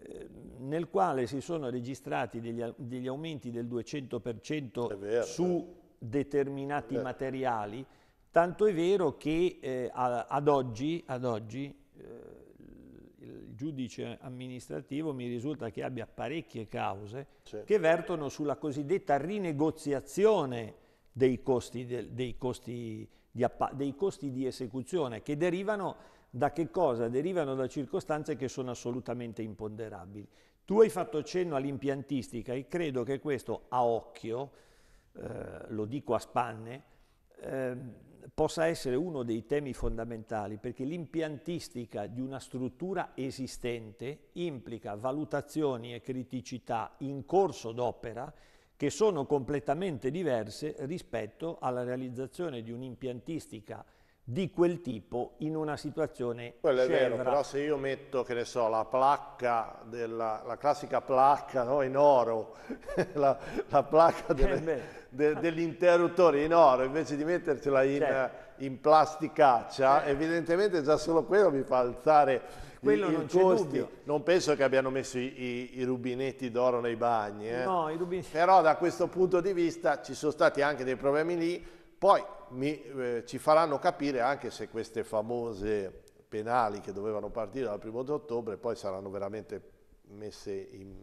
eh, nel quale si sono registrati degli, degli aumenti del 200% su determinati materiali Tanto è vero che eh, ad oggi, ad oggi eh, il giudice amministrativo mi risulta che abbia parecchie cause sì. che vertono sulla cosiddetta rinegoziazione dei costi, de, dei, costi di dei costi, di esecuzione che derivano da che cosa? Derivano da circostanze che sono assolutamente imponderabili. Tu hai fatto cenno all'impiantistica e credo che questo a occhio, eh, lo dico a spanne, eh, possa essere uno dei temi fondamentali perché l'impiantistica di una struttura esistente implica valutazioni e criticità in corso d'opera che sono completamente diverse rispetto alla realizzazione di un'impiantistica di quel tipo in una situazione Quello scevra. è vero, però se io metto, che ne so, la placca, della, la classica placca no, in oro, la, la, placca eh, delle, de, dell'intero in oro, invece di mettercela in, certo. in plasticaccia, certo. evidentemente già solo quello mi fa alzare quello il, non c'è dubbio. Non penso che abbiano messo i, i, i rubinetti d'oro nei bagni. Eh. No, i rubinetti. Però da questo punto di vista ci sono stati anche dei problemi lì poi mi, eh, ci faranno capire anche se queste famose penali che dovevano partire dal primo di ottobre poi saranno veramente messe in,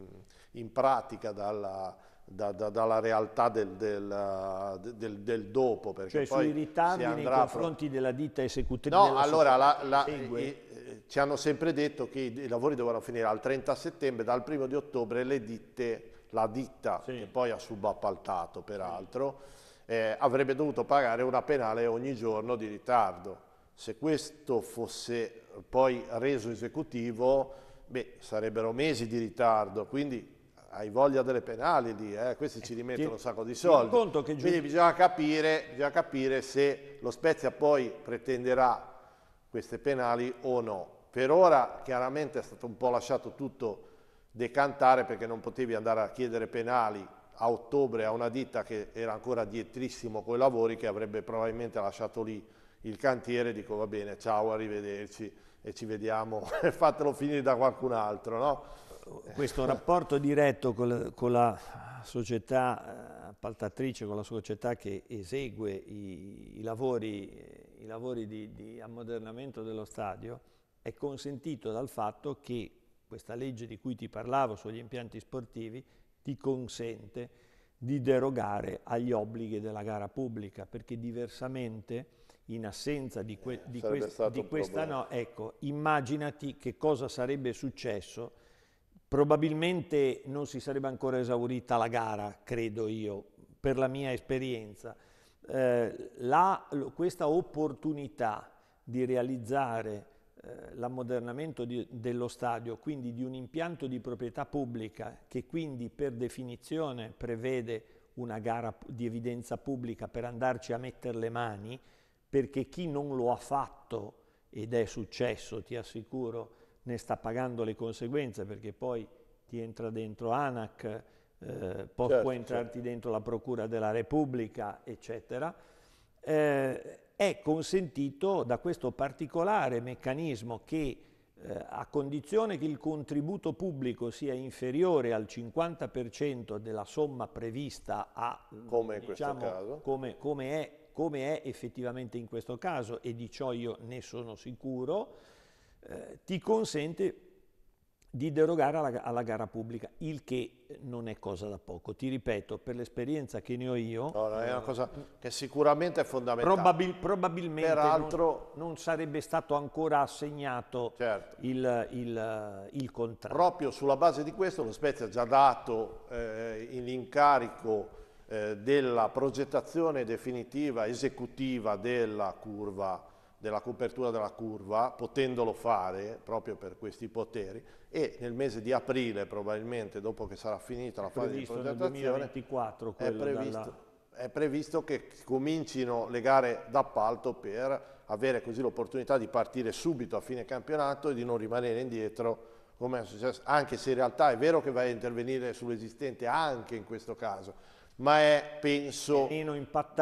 in pratica dalla, da, da, dalla realtà del, del, del, del dopo. Cioè sui ritardi nei confronti della ditta esecutiva? No, allora la, la, i, eh, eh, ci hanno sempre detto che i, i lavori dovevano finire al 30 settembre, dal primo di ottobre le ditte, la ditta sì. che poi ha subappaltato peraltro, sì eh, avrebbe dovuto pagare una penale ogni giorno di ritardo. Se questo fosse poi reso esecutivo, beh, sarebbero mesi di ritardo, quindi hai voglia delle penali lì, eh? questi ci eh, rimettono un sacco di soldi. Conto che Quindi bisogna capire, bisogna capire se lo Spezia poi pretenderà queste penali o no. Per ora chiaramente è stato un po' lasciato tutto decantare perché non potevi andare a chiedere penali a ottobre a una ditta che era ancora dietrissimo con i lavori, che avrebbe probabilmente lasciato lì il cantiere, dico va bene, ciao, arrivederci e ci vediamo, fatelo finire da qualcun altro. No? Questo rapporto diretto con la, con la, società eh, appaltatrice, con la società che esegue i, i lavori, i lavori di, di ammodernamento dello stadio, è consentito dal fatto che questa legge di cui ti parlavo sugli impianti sportivi ti consente di derogare agli obblighi della gara pubblica, perché diversamente in assenza di, que di, quest di questa no, ecco, immaginati che cosa sarebbe successo, probabilmente non si sarebbe ancora esaurita la gara, credo io, per la mia esperienza. Eh, la, questa opportunità di realizzare eh, l'ammodernamento dello stadio, quindi di un impianto di proprietà pubblica che quindi per definizione prevede una gara di evidenza pubblica per andarci a mettere le mani, perché chi non lo ha fatto ed è successo, ti assicuro, ne sta pagando le conseguenze perché poi ti entra dentro ANAC, eh, può, certo, può entrarti certo. dentro la Procura della Repubblica, eccetera. Eh, è consentito da questo particolare meccanismo che eh, a condizione che il contributo pubblico sia inferiore al 50% della somma prevista a, come, diciamo, come, come, è, come, è, effettivamente in questo caso, e di ciò io ne sono sicuro, eh, ti consente di derogare alla, alla, gara pubblica, il che non è cosa da poco. Ti ripeto, per l'esperienza che ne ho io... No, no, è una cosa che sicuramente è fondamentale. Probabil, probabilmente Peraltro, non, non, sarebbe stato ancora assegnato certo. il, il, il, contratto. Proprio sulla base di questo lo Spezia ha già dato eh, l'incarico eh, della progettazione definitiva, esecutiva della curva della copertura della curva, potendolo fare proprio per questi poteri, e nel mese di aprile, probabilmente dopo che sarà finita la fase di progettazione, 2024, è, previsto, dalla... è previsto che comincino le gare d'appalto per avere così l'opportunità di partire subito a fine campionato e di non rimanere indietro come è successo, anche se in realtà è vero che vai a intervenire sull'esistente anche in questo caso, ma è, penso, è meno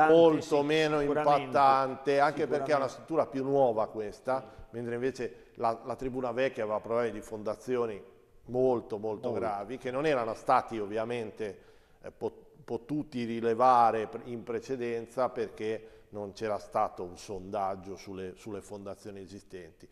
molto sì, meno impattante, anche perché è una struttura più nuova questa, mentre invece la, la tribuna vecchia aveva problemi di fondazioni molto, molto, molto. gravi, che non erano stati ovviamente eh, potuti rilevare in precedenza perché non c'era stato un sondaggio sulle, sulle fondazioni esistenti.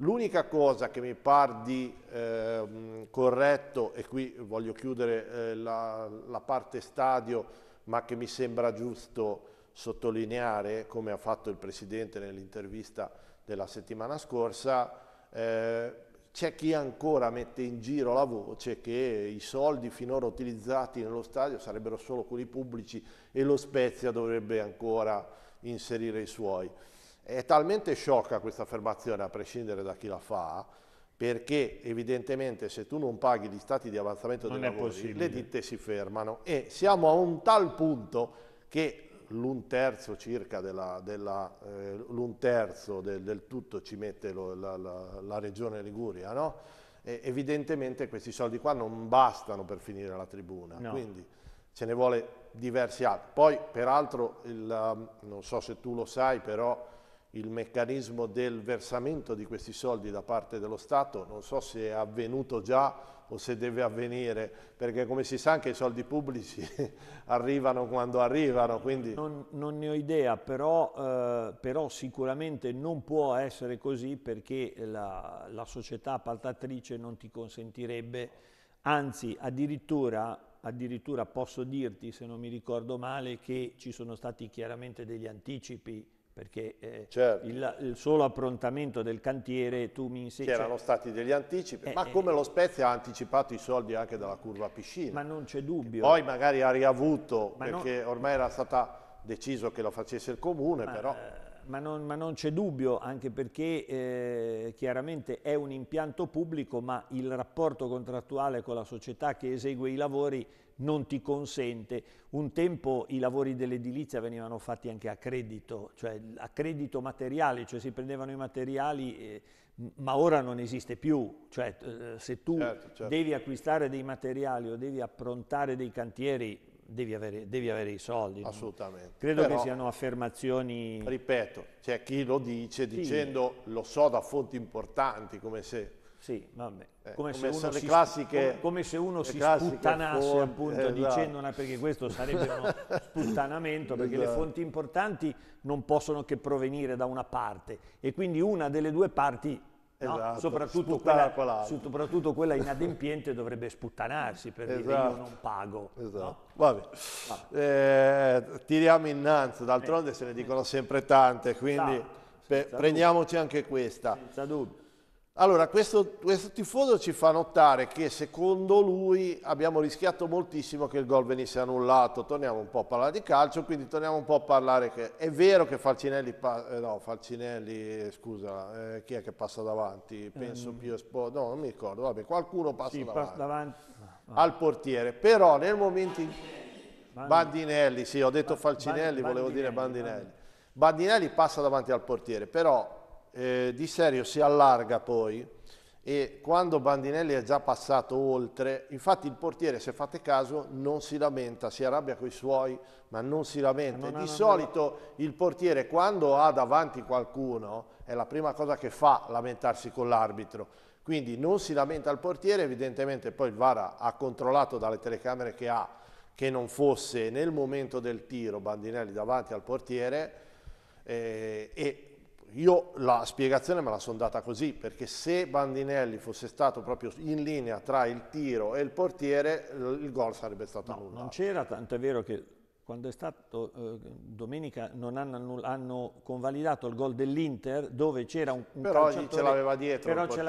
L'unica cosa che mi par di eh, corretto, e qui voglio chiudere eh, la, la, parte stadio, ma che mi sembra giusto sottolineare, come ha fatto il Presidente nell'intervista della settimana scorsa, eh, c'è chi ancora mette in giro la voce che i soldi finora utilizzati nello stadio sarebbero solo quelli pubblici e lo Spezia dovrebbe ancora inserire i suoi. È talmente sciocca questa affermazione, a prescindere da chi la fa, perché evidentemente se tu non paghi gli stati di avanzamento non dei lavori, le ditte si fermano e siamo a un tal punto che l'un terzo circa della, della, eh, terzo del, del, tutto ci mette lo, la, la, la, regione Liguria, no? evidentemente questi soldi qua non bastano per finire la tribuna, no. quindi ce ne vuole diversi altri. Poi peraltro, il, um, non so se tu lo sai, però il meccanismo del versamento di questi soldi da parte dello Stato, non so se è avvenuto già o se deve avvenire, perché come si sa anche i soldi pubblici arrivano quando arrivano. Quindi... Non, non ne ho idea, però, eh, però, sicuramente non può essere così perché la, la società appaltatrice non ti consentirebbe, anzi addirittura addirittura posso dirti, se non mi ricordo male, che ci sono stati chiaramente degli anticipi perché eh, certo. il, il, solo approntamento del cantiere tu mi insegni... C'erano cioè, stati degli anticipi, eh, ma eh, come eh, lo Spezia ha anticipato i soldi anche dalla curva piscina. Ma non c'è dubbio. Poi magari ha riavuto, perché non, ormai era stato deciso che lo facesse il comune, ma, però... Eh, ma non, ma non c'è dubbio, anche perché eh, chiaramente è un impianto pubblico, ma il rapporto contrattuale con la società che esegue i lavori non ti consente. Un tempo i lavori dell'edilizia venivano fatti anche a credito, cioè a credito materiale, cioè si prendevano i materiali, eh, ma ora non esiste più. Cioè, eh, se tu certo, certo. devi acquistare dei materiali o devi approntare dei cantieri, devi avere, devi avere i soldi. Assolutamente. No? Credo Però, che siano affermazioni... Ripeto, c'è chi lo dice sì. dicendo lo so da fonti importanti, come se... Sì, vabbè. Eh, come, come, se si, classiche, come, come, se uno si, sputtanasse fonti, appunto esatto. dicendo una, perché questo sarebbe uno sputtanamento perché esatto. le fonti importanti non possono che provenire da una parte e quindi una delle due parti No? Esatto, soprattutto, quella, soprattutto, quella, inadempiente dovrebbe sputtanarsi per esatto. dire io esatto. non pago. Esatto. No? Vabbè. Vabbè. Eh, tiriamo innanzi, d'altronde eh. se ne eh. dicono sempre tante, quindi esatto. pe- prendiamoci anche questa. Senza dubbio. Allora, questo, questo, tifoso ci fa notare che secondo lui abbiamo rischiato moltissimo che il gol venisse annullato. Torniamo un po' a parlare di calcio, quindi torniamo un po' a parlare che è vero che Falcinelli, eh, no, Falcinelli, scusa, eh, chi è che passa davanti? Penso mm. Pio Spo, no, non mi ricordo, vabbè, qualcuno passa sì, davanti, passa davanti. Ah. al portiere, però nel momento in... cui. Bandinelli, sì, ho detto Band Falcinelli, Band volevo dire Bandinelli. Bandinelli passa davanti al portiere, però eh, Di Serio si allarga poi e quando Bandinelli è già passato oltre, infatti il portiere se fate caso non si lamenta, si arrabbia con i suoi ma non si lamenta. Non, di non, solito non. il portiere quando ha davanti qualcuno è la prima cosa che fa lamentarsi con l'arbitro. Quindi non si lamenta il portiere, evidentemente poi il Vara ha controllato dalle telecamere che ha che non fosse nel momento del tiro Bandinelli davanti al portiere eh, e io la spiegazione me la sono data così, perché se Bandinelli fosse stato proprio in linea tra il tiro e il portiere, il gol sarebbe stato no, Non c'era, tanto è vero che quando è stato eh, domenica non hanno, hanno, convalidato il gol dell'Inter dove c'era un, un però calciatore, ce l'aveva dietro però ce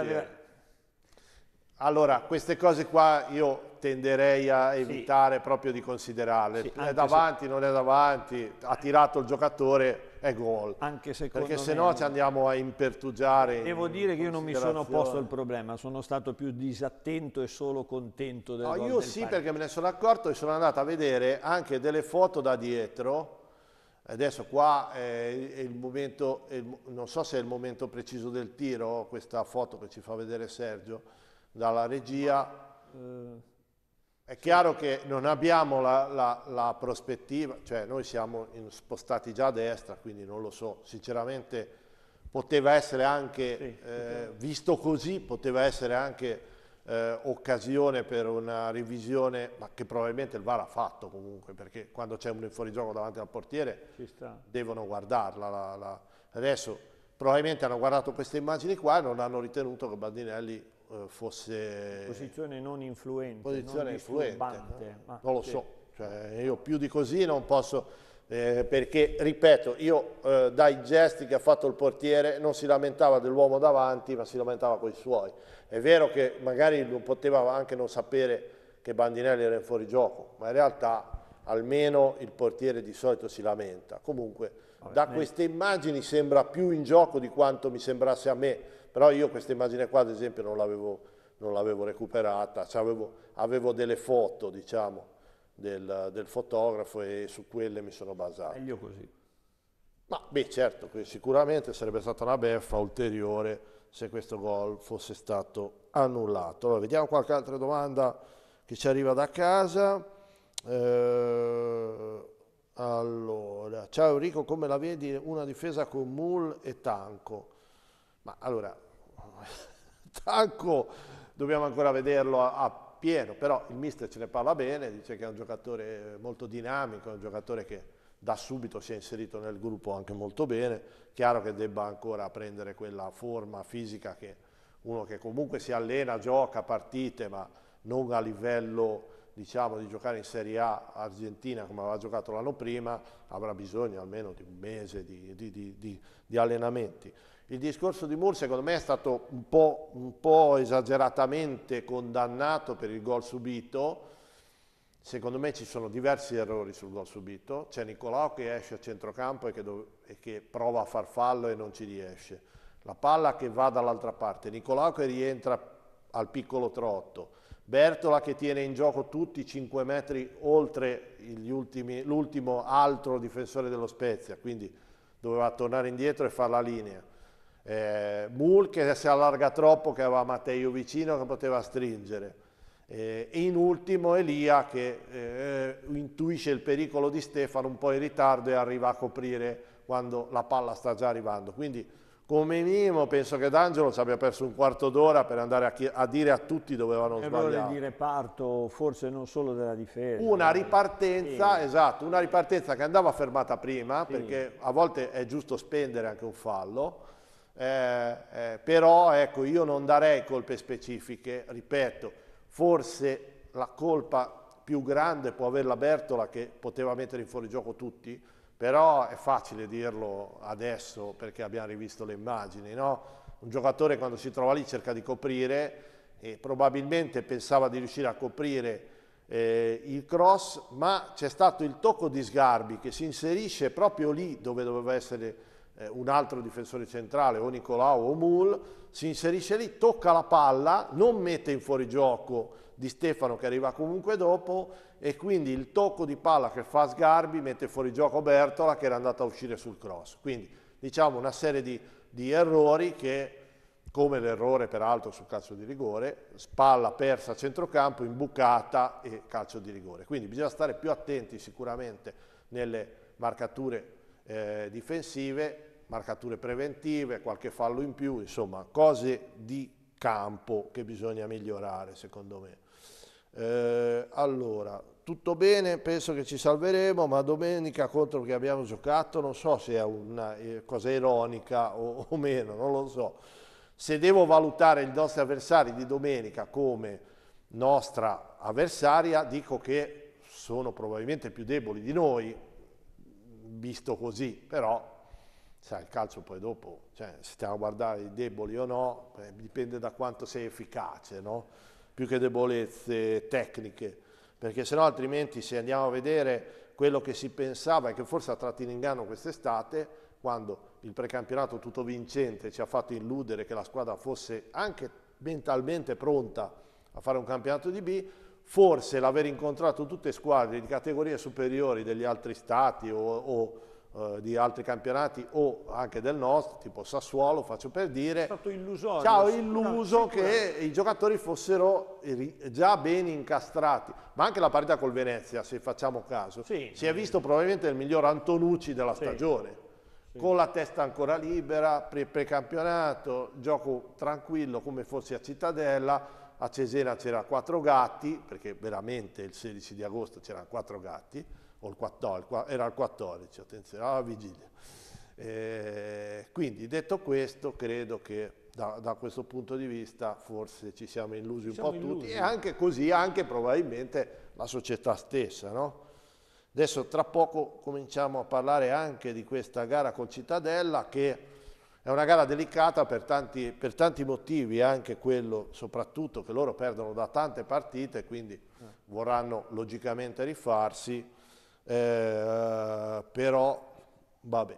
allora, queste cose qua io tenderei a evitare sì. proprio di considerarle. Sì, è davanti, se... non è davanti, ha tirato il giocatore, è gol. Anche secondo Perché se no ci andiamo a impertugiare. Devo in dire che io non mi sono posto il problema, sono stato più disattento e solo contento del no, gol. Io del sì Paris. perché me ne sono accorto e sono andato a vedere anche delle foto da dietro. Adesso qua è il momento, è il, non so se è il momento preciso del tiro, questa foto che ci fa vedere Sergio, dalla regia. Eh, È chiaro che non abbiamo la, la, la prospettiva, cioè noi siamo in, spostati già a destra, quindi non lo so, sinceramente poteva essere anche, sì, eh, visto così, poteva essere anche eh, occasione per una revisione, ma che probabilmente il VAR ha fatto comunque, perché quando c'è un fuorigioco davanti al portiere devono guardarla. La, la. Adesso probabilmente hanno guardato queste immagini qua e non hanno ritenuto che Bandinelli eh, fosse... Posizione non influente, posizione non influente, no? non lo sì. so, cioè, io più di così non posso... Eh, perché ripeto io eh, dai gesti che ha fatto il portiere non si lamentava dell'uomo davanti ma si lamentava con i suoi è vero che magari non poteva anche non sapere che Bandinelli era in fuorigioco ma in realtà almeno il portiere di solito si lamenta comunque Vabbè, da queste immagini sembra più in gioco di quanto mi sembrasse a me però io questa immagine qua, ad esempio, non l'avevo, recuperata, cioè avevo, avevo, delle foto, diciamo, del, del, fotografo e su quelle mi sono basato. Meglio così. Ma beh, certo, sicuramente sarebbe stata una beffa ulteriore se questo gol fosse stato annullato. Allora, vediamo qualche altra domanda che ci arriva da casa. Eh, allora, ciao Enrico, come la vedi una difesa con Mull e Tanco? Ma allora, Tanco dobbiamo ancora vederlo a, a pieno, però il mister ce ne parla bene, dice che è un giocatore molto dinamico, è un giocatore che da subito si è inserito nel gruppo anche molto bene, chiaro che debba ancora prendere quella forma fisica che uno che comunque si allena, gioca partite, ma non a livello diciamo, di giocare in Serie A argentina come aveva giocato l'anno prima, avrà bisogno almeno di un mese di, di, di, di allenamenti. Il discorso di Moore secondo me è stato un po', un po', esageratamente condannato per il gol subito, secondo me ci sono diversi errori sul gol subito, c'è Nicolao che esce a centrocampo e che, e che prova a far fallo e non ci riesce, la palla che va dall'altra parte, Nicolao che rientra al piccolo trotto, Bertola che tiene in gioco tutti i 5 metri oltre l'ultimo altro difensore dello Spezia, quindi doveva tornare indietro e fare la linea eh, Mul che si allarga troppo, che aveva Matteo vicino, che poteva stringere. Eh, e in ultimo Elia che eh, intuisce il pericolo di Stefano un po' in ritardo e arriva a coprire quando la palla sta già arrivando. Quindi come minimo penso che D'Angelo ci abbia perso un quarto d'ora per andare a, a, dire a tutti dove avevano sbagliato. di reparto, forse non solo della difesa. Una eh, ripartenza, sì. esatto, una ripartenza che andava fermata prima, sì. perché a volte è giusto spendere anche un fallo, eh, eh, però ecco, io non darei colpe specifiche, ripeto, forse la colpa più grande può averla Bertola che poteva mettere in fuorigioco tutti, però è facile dirlo adesso perché abbiamo rivisto le immagini, no? Un giocatore quando si trova lì cerca di coprire e probabilmente pensava di riuscire a coprire eh, il cross, ma c'è stato il tocco di Sgarbi che si inserisce proprio lì dove doveva essere eh, un altro difensore centrale, o Nicolao o Mul, si inserisce lì, tocca la palla, non mette in fuorigioco di Stefano che arriva comunque dopo e quindi il tocco di palla che fa Sgarbi mette fuori gioco Bertola che era andata a uscire sul cross. Quindi diciamo una serie di, di errori che come l'errore peraltro sul calcio di rigore, spalla persa a centrocampo, imbucata e calcio di rigore. Quindi bisogna stare più attenti sicuramente nelle marcature eh, difensive marcature preventive, qualche fallo in più, insomma cose di campo che bisogna migliorare secondo me. Eh, allora, tutto bene, penso che ci salveremo, ma domenica contro che abbiamo giocato non so se è una eh, cosa ironica o, o meno, non lo so. Se devo valutare i nostri avversari di domenica come nostra avversaria, dico che sono probabilmente più deboli di noi, visto così, però sai, il calcio poi dopo, cioè, se stiamo a guardare i deboli o no, eh, dipende da quanto sei efficace, no? più che debolezze tecniche, perché se no altrimenti se andiamo a vedere quello che si pensava e che forse ha tratto in inganno quest'estate, quando il precampionato tutto vincente ci ha fatto illudere che la squadra fosse anche mentalmente pronta a fare un campionato di B, forse l'aver incontrato tutte squadre di categorie superiori degli altri stati o, o eh, di altri campionati o anche del nostro, tipo Sassuolo, faccio per dire, è stato illusorio, ciao illuso che i giocatori fossero già ben incastrati, ma anche la partita col Venezia, se facciamo caso, sì. si è visto probabilmente il miglior Antonucci della sì. stagione. Sì. con la testa ancora libera, pre-campionato, gioco tranquillo come fossi a Cittadella, a Cesena c'era quattro gatti, perché veramente il 16 di agosto c'erano quattro gatti, o il 14, no, era il 14, attenzione, alla vigilia. Eh, quindi detto questo, credo che da, da, questo punto di vista forse ci siamo illusi un siamo po' illusi. tutti e anche così, anche probabilmente la società stessa, no? Adesso tra poco cominciamo a parlare anche di questa gara con Cittadella che è una gara delicata per tanti, per tanti motivi, anche quello soprattutto che loro perdono da tante partite, quindi eh. vorranno logicamente rifarsi eh, però vabbè,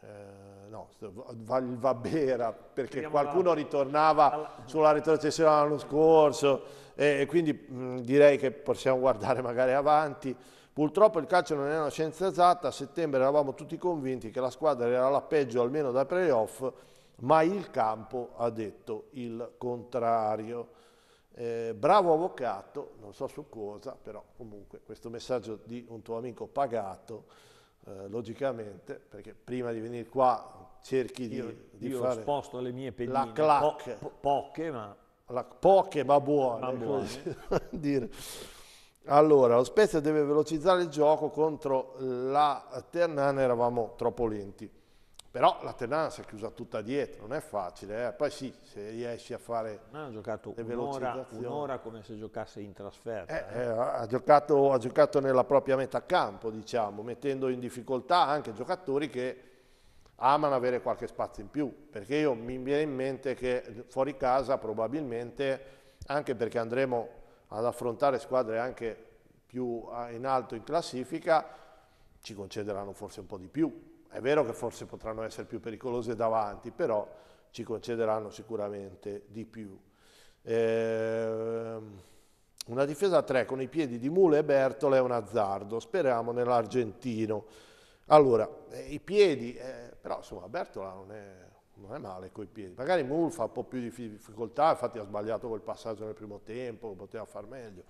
eh, no, va, bene perché Andiamo qualcuno alla... ritornava alla... sulla retrocessione l'anno scorso e, e quindi mh, direi che possiamo guardare magari avanti. Purtroppo il calcio non è una scienza esatta, a settembre eravamo tutti convinti che la squadra era la peggio almeno dai playoff, ma il campo ha detto il contrario eh, bravo avvocato, non so su cosa, però comunque questo messaggio di un tuo amico pagato, eh, logicamente, perché prima di venire qua cerchi di, io, di io fare... Io sposto le mie pedine, la clac, po, po, poche ma... La, poche ma buone, ma buone. dire. Allora, lo Spezia deve velocizzare il gioco contro la Ternana, eravamo troppo lenti. Però la tenanza è chiusa tutta dietro, non è facile. Eh. Poi sì, se riesci a fare Ma ha giocato un'ora, un'ora come se giocasse in trasferta. Eh, eh, eh. Ha, giocato, ha, giocato, nella propria metà campo, diciamo, mettendo in difficoltà anche giocatori che amano avere qualche spazio in più. Perché io mi viene in mente che fuori casa probabilmente, anche perché andremo ad affrontare squadre anche più ah, in alto in classifica, ci concederanno forse un po' di più è vero che forse potranno essere più pericolose davanti, però ci concederanno sicuramente di più. Eh, una difesa a tre con i piedi di Mule e Bertola è un azzardo, speriamo nell'argentino. Allora, eh, i piedi, eh, però insomma Bertola non è, non è male coi piedi, magari Mule fa un po' più di difficoltà, infatti ha sbagliato quel passaggio nel primo tempo, poteva far meglio.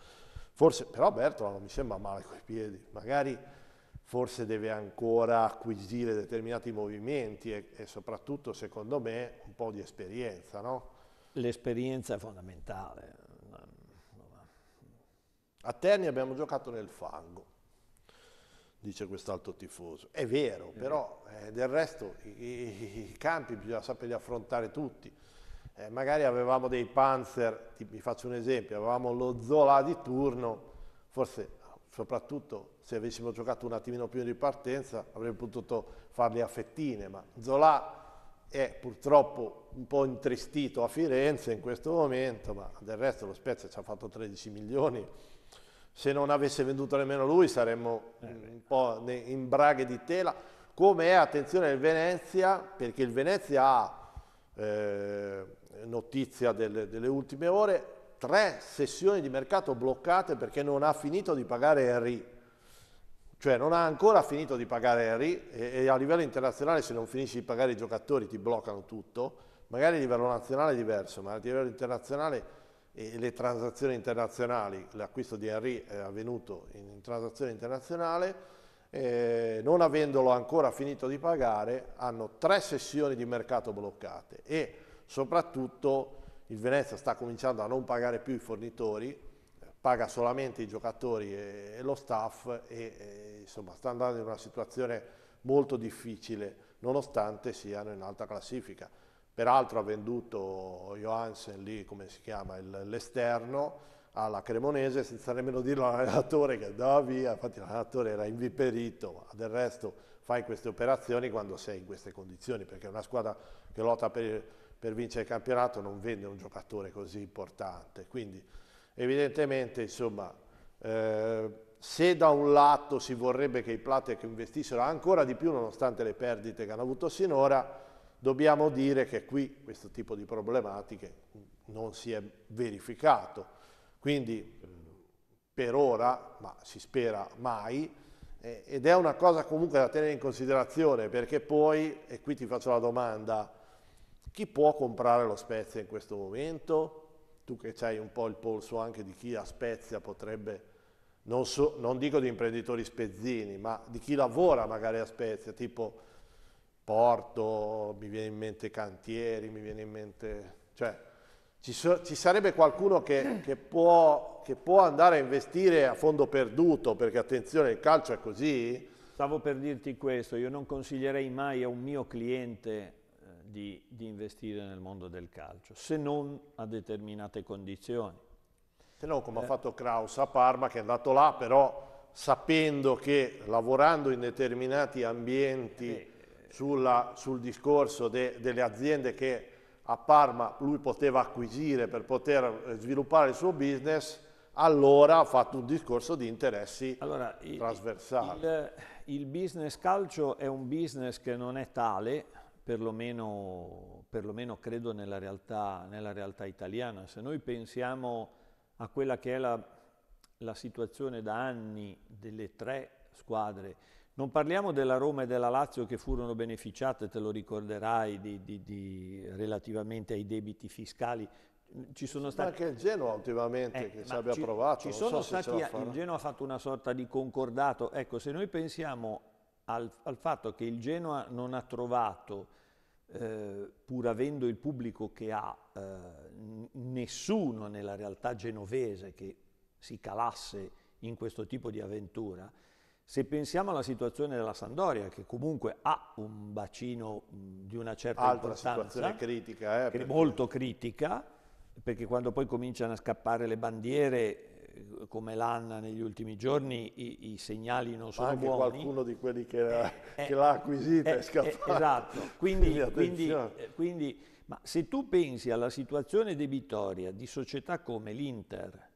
Forse, però Bertola non mi sembra male coi piedi, magari forse deve ancora acquisire determinati movimenti e, e soprattutto, secondo me, un po' di esperienza, no? L'esperienza è fondamentale. A Terni abbiamo giocato nel fango dice quest'altro tifoso. È vero, eh. però eh, del resto i, i, campi bisogna saperli affrontare tutti. Eh, magari avevamo dei panzer, ti, vi faccio un esempio, avevamo lo Zola di turno, forse soprattutto se avessimo giocato un attimino più in ripartenza avremmo potuto farli a fettine, ma Zola è purtroppo un po' intristito a Firenze in questo momento, ma del resto lo Spezia ci ha fatto 13 milioni, se non avesse venduto nemmeno lui saremmo eh. un po' in braghe di tela, come è attenzione il Venezia, perché il Venezia ha, eh, notizia delle, delle ultime ore, tre sessioni di mercato bloccate perché non ha finito di pagare Henry cioè non ha ancora finito di pagare Harry e, e, a livello internazionale se non finisci di pagare i giocatori ti bloccano tutto, magari a livello nazionale è diverso, ma a livello internazionale le transazioni internazionali, l'acquisto di Henry è avvenuto in transazione internazionale, eh, non avendolo ancora finito di pagare, hanno tre sessioni di mercato bloccate e soprattutto il Venezia sta cominciando a non pagare più i fornitori, paga solamente i giocatori e, e lo staff e, e, insomma sta andando in una situazione molto difficile nonostante siano in alta classifica. Peraltro ha venduto Johansen lì, come si chiama, l'esterno alla Cremonese senza nemmeno dirlo all'allenatore che andava via, infatti l'allenatore era inviperito, del resto fai queste operazioni quando sei in queste condizioni, perché una squadra che lotta per, per vincere il campionato non vende un giocatore così importante. Quindi Evidentemente, insomma, eh, se da un lato si vorrebbe che i Platec investissero ancora di più, nonostante le perdite che hanno avuto sinora, dobbiamo dire che qui questo tipo di problematiche non si è verificato. Quindi eh, per ora, ma si spera mai, eh, ed è una cosa comunque da tenere in considerazione perché poi, e qui ti faccio la domanda, chi può comprare lo Spezia in questo momento? tu che hai un po' il polso anche di chi a Spezia potrebbe, non, so, non dico di imprenditori spezzini, ma di chi lavora magari a Spezia, tipo Porto, mi viene in mente Cantieri, mi viene in mente... Cioè, ci, so, ci sarebbe qualcuno che, che, può, che può andare a investire a fondo perduto, perché attenzione, il calcio è così, Stavo per dirti questo, io non consiglierei mai a un mio cliente di, di, investire nel mondo del calcio, se non a determinate condizioni. Se no, come eh. ha fatto Kraus a Parma, che è andato là, però sapendo che lavorando in determinati ambienti eh, sulla, sul discorso de, delle aziende che a Parma lui poteva acquisire per poter eh, sviluppare il suo business, allora ha fatto un discorso di interessi allora, trasversali. Il, il, business calcio è un business che non è tale perlomeno, perlomeno credo nella realtà, nella realtà, italiana. Se noi pensiamo a quella che è la, la situazione da anni delle tre squadre, non parliamo della Roma e della Lazio che furono beneficiate, te lo ricorderai, di, di, di, relativamente ai debiti fiscali, ci sono stati... Ma anche il Genoa ultimamente eh, che si abbia provato. Ci sono so stati, il Genoa ha fatto una sorta di concordato. Ecco, se noi pensiamo al, al fatto che il Genoa non ha trovato, eh, pur avendo il pubblico che ha, eh, nessuno nella realtà genovese che si calasse in questo tipo di avventura, se pensiamo alla situazione della Sandoria, che comunque ha un bacino di una certa Altra importanza, critica, eh, molto critica, perché quando poi cominciano a scappare le bandiere come l'Anna negli ultimi giorni i, i segnali non sono Ma anche buoni. qualcuno di quelli che, eh, l'ha eh, acquisita è eh, scappato. esatto, quindi, quindi, eh, quindi ma se tu pensi alla situazione debitoria di società come l'Inter,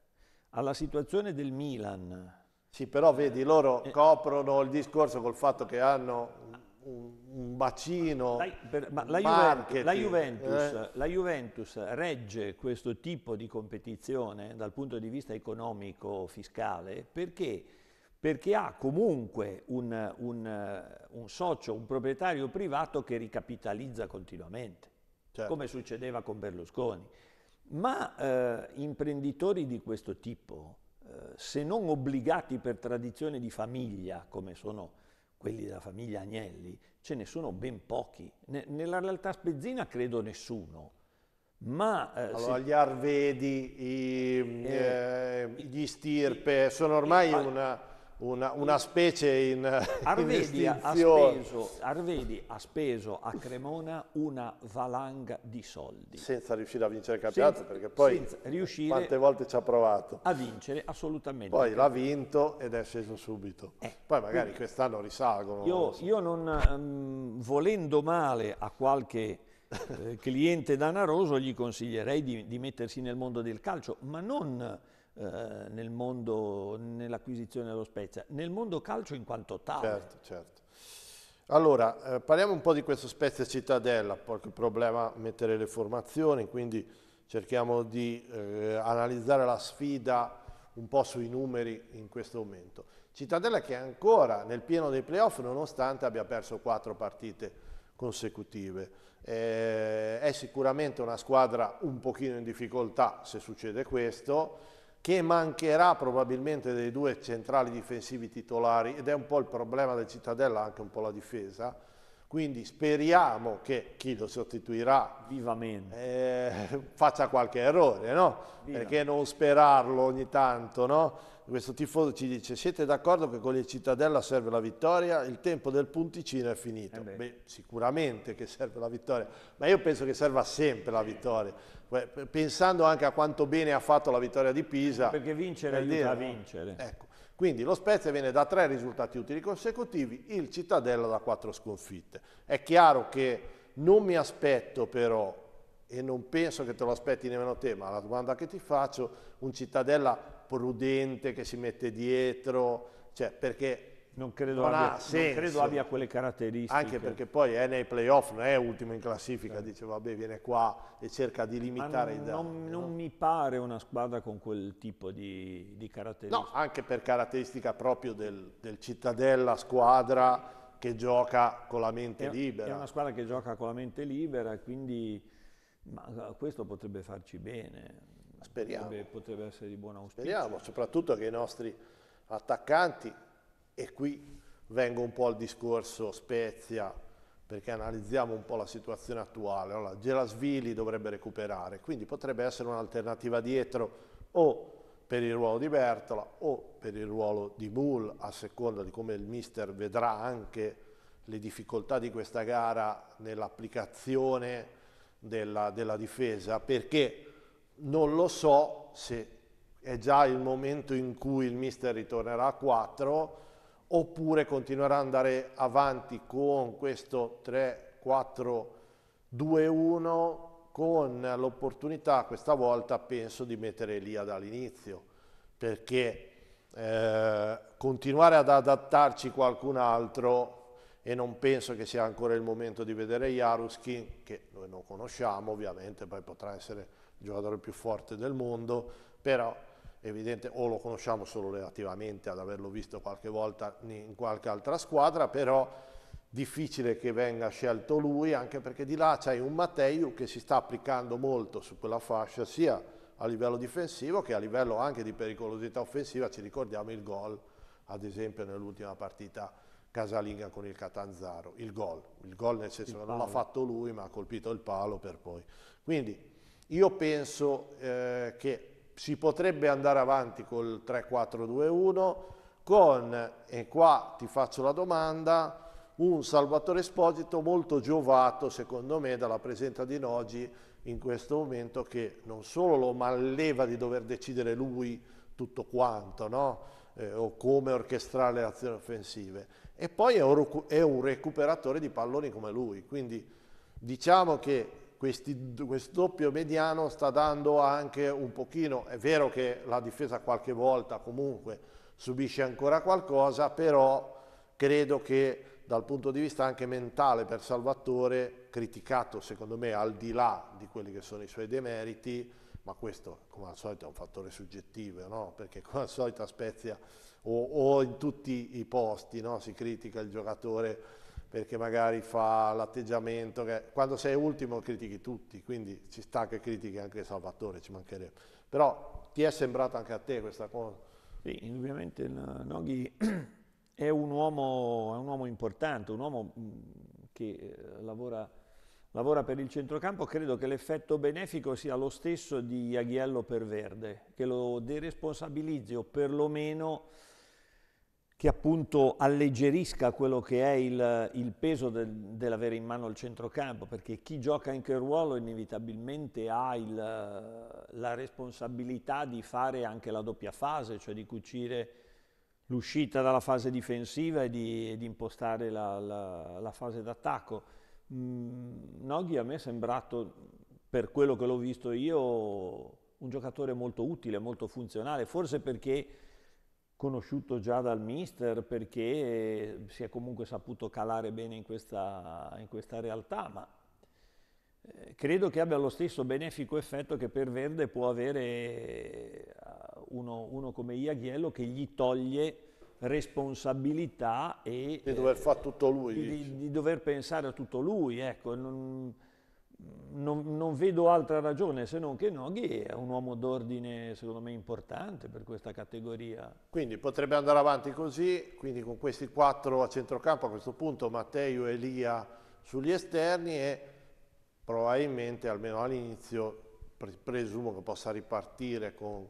alla situazione del Milan... Sì, però vedi, loro coprono il discorso col fatto che hanno un, un bacino, la, per, ma la, Juventus, la, eh? Juventus, eh? la, Juventus, regge questo tipo di competizione dal punto di vista economico-fiscale perché, perché, ha comunque un, un, un, socio, un proprietario privato che ricapitalizza continuamente, certo. come succedeva con Berlusconi. Ma eh, imprenditori di questo tipo, eh, se non obbligati per tradizione di famiglia, come sono quelli della famiglia Agnelli, ce ne sono ben pochi. Ne, nella realtà spezzina credo nessuno. Ma, eh, allora, se... gli Arvedi, i, eh, eh gli Stirpe, sono ormai una una, una, specie in, Arvedi, in ha speso, Arvedi ha speso a Cremona una valanga di soldi. Senza riuscire a vincere il campionato, senza, perché poi quante volte ci ha provato. A vincere, assolutamente. Poi l'ha vinto ed è sceso subito. Eh, poi magari quest'anno risalgono. Io non, so. io non um, volendo male a qualche eh, cliente danaroso, gli consiglierei di, di mettersi nel mondo del calcio, ma non eh, nel mondo, nell'acquisizione dello Spezia, nel mondo calcio in quanto tale. Certo, certo. Allora, eh, parliamo un po' di questo Spezia Cittadella, qualche problema mettere le formazioni, quindi cerchiamo di eh, analizzare la sfida un po' sui numeri in questo momento. Cittadella che è ancora nel pieno dei playoff nonostante abbia perso quattro partite consecutive. Eh, è sicuramente una squadra un pochino in difficoltà se succede questo, che mancherà probabilmente dei due centrali difensivi titolari ed è un po' il problema del Cittadella, anche un po' la difesa. Quindi speriamo che chi lo sostituirà eh, faccia qualche errore, no? Perché non sperarlo ogni tanto, no? Questo tifoso ci dice, siete d'accordo che con il Cittadella serve la vittoria? Il tempo del punticino è finito. Eh beh. Beh, sicuramente che serve la vittoria, ma io penso che serva sempre la vittoria pensando anche a quanto bene ha fatto la vittoria di Pisa. Perché vincere per aiuta dire, a vincere. Ecco. Quindi lo Spezia viene da tre risultati utili consecutivi, il Cittadella da quattro sconfitte. È chiaro che non mi aspetto però, e non penso che te lo aspetti nemmeno te, ma la domanda che ti faccio, un Cittadella prudente che si mette dietro, cioè perché non credo, abbia, non credo, abbia, quelle caratteristiche. Anche perché poi è nei playoff, non è ultimo in classifica, sì. Certo. dice vabbè viene qua e cerca di limitare non, i danni. Non, no? non, mi pare una squadra con quel tipo di, di caratteristiche. No, anche per caratteristica proprio del, del cittadella squadra che gioca con la mente è, libera. È una squadra che gioca con la mente libera, quindi eh, questo potrebbe farci bene. Speriamo. Potrebbe, potrebbe essere di buon auspicio. Speriamo, soprattutto che i nostri attaccanti e qui vengo un po' al discorso Spezia, perché analizziamo un po' la situazione attuale. Allora, Gerasvili dovrebbe recuperare, quindi potrebbe essere un'alternativa dietro o per il ruolo di Bertola o per il ruolo di Bull, a seconda di come il mister vedrà anche le difficoltà di questa gara nell'applicazione della, della difesa, perché non lo so se è già il momento in cui il mister ritornerà a 4 oppure continuerà ad andare avanti con questo 3-4-2-1 con l'opportunità questa volta penso di mettere Elia dall'inizio perché eh, continuare ad adattarci qualcun altro e non penso che sia ancora il momento di vedere Jaruskin che noi non conosciamo ovviamente poi potrà essere il giocatore più forte del mondo però evidente o lo conosciamo solo relativamente ad averlo visto qualche volta in qualche altra squadra, però difficile che venga scelto lui, anche perché di là c'è un Matteiu che si sta applicando molto su quella fascia, sia a livello difensivo che a livello anche di pericolosità offensiva, ci ricordiamo il gol, ad esempio nell'ultima partita casalinga con il Catanzaro, il gol, il gol nel senso che non l'ha fatto lui ma ha colpito il palo per poi. Quindi io penso eh, che si potrebbe andare avanti col 3-4-2-1 con, e qua ti faccio la domanda, un Salvatore Esposito molto giovato secondo me dalla presenza di Nogi in questo momento che non solo lo malleva di dover decidere lui tutto quanto, no? eh, o come orchestrare le azioni offensive, e poi è un, è un recuperatore di palloni come lui, quindi diciamo che questi, questo doppio mediano sta dando anche un pochino, è vero che la difesa qualche volta comunque subisce ancora qualcosa, però credo che dal punto di vista anche mentale per Salvatore, criticato secondo me al di là di quelli che sono i suoi demeriti, ma questo come al solito è un fattore soggettivo, no? perché come al solito a Spezia o, o in tutti i posti no? si critica il giocatore perché magari fa l'atteggiamento, che... quando sei ultimo critichi tutti, quindi ci sta che critichi anche Salvatore, ci mancherebbe. Però ti è sembrata anche a te questa cosa? Sì, indubbiamente Noghi è un uomo, è un uomo importante, un uomo mm, che eh, lavora, lavora, per il centrocampo, credo che l'effetto benefico sia lo stesso di Aghiello per Verde, che lo deresponsabilizzi o perlomeno che appunto alleggerisca quello che è il, il peso del, dell'avere in mano il centrocampo, perché chi gioca in quel ruolo inevitabilmente ha il, la responsabilità di fare anche la doppia fase, cioè di cucire l'uscita dalla fase difensiva e di, e di impostare la, la, la fase d'attacco. Mm, Noghi a me è sembrato, per quello che l'ho visto io, un giocatore molto utile, molto funzionale, forse perché conosciuto già dal mister perché si è comunque saputo calare bene in questa, in questa realtà, ma eh, credo che abbia lo stesso benefico effetto che per Verde può avere eh, uno, uno come Iaghiello che gli toglie responsabilità e di dover eh, fare tutto lui di, di, dover pensare a tutto lui ecco non, non, non, vedo altra ragione se non che Noghi è un uomo d'ordine secondo me importante per questa categoria. Quindi potrebbe andare avanti così, quindi con questi quattro a centrocampo a questo punto Matteo e Lia sugli esterni e probabilmente almeno all'inizio presumo che possa ripartire con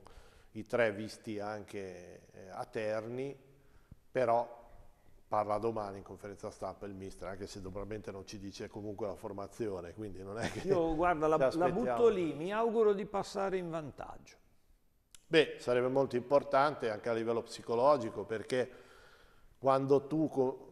i tre visti anche eh, a Terni, però parla domani in conferenza stampa il mister, anche se probabilmente non ci dice comunque la formazione, quindi non è che... Io guarda, la, la butto lì, mi auguro di passare in vantaggio. Beh, sarebbe molto importante anche a livello psicologico, perché quando tu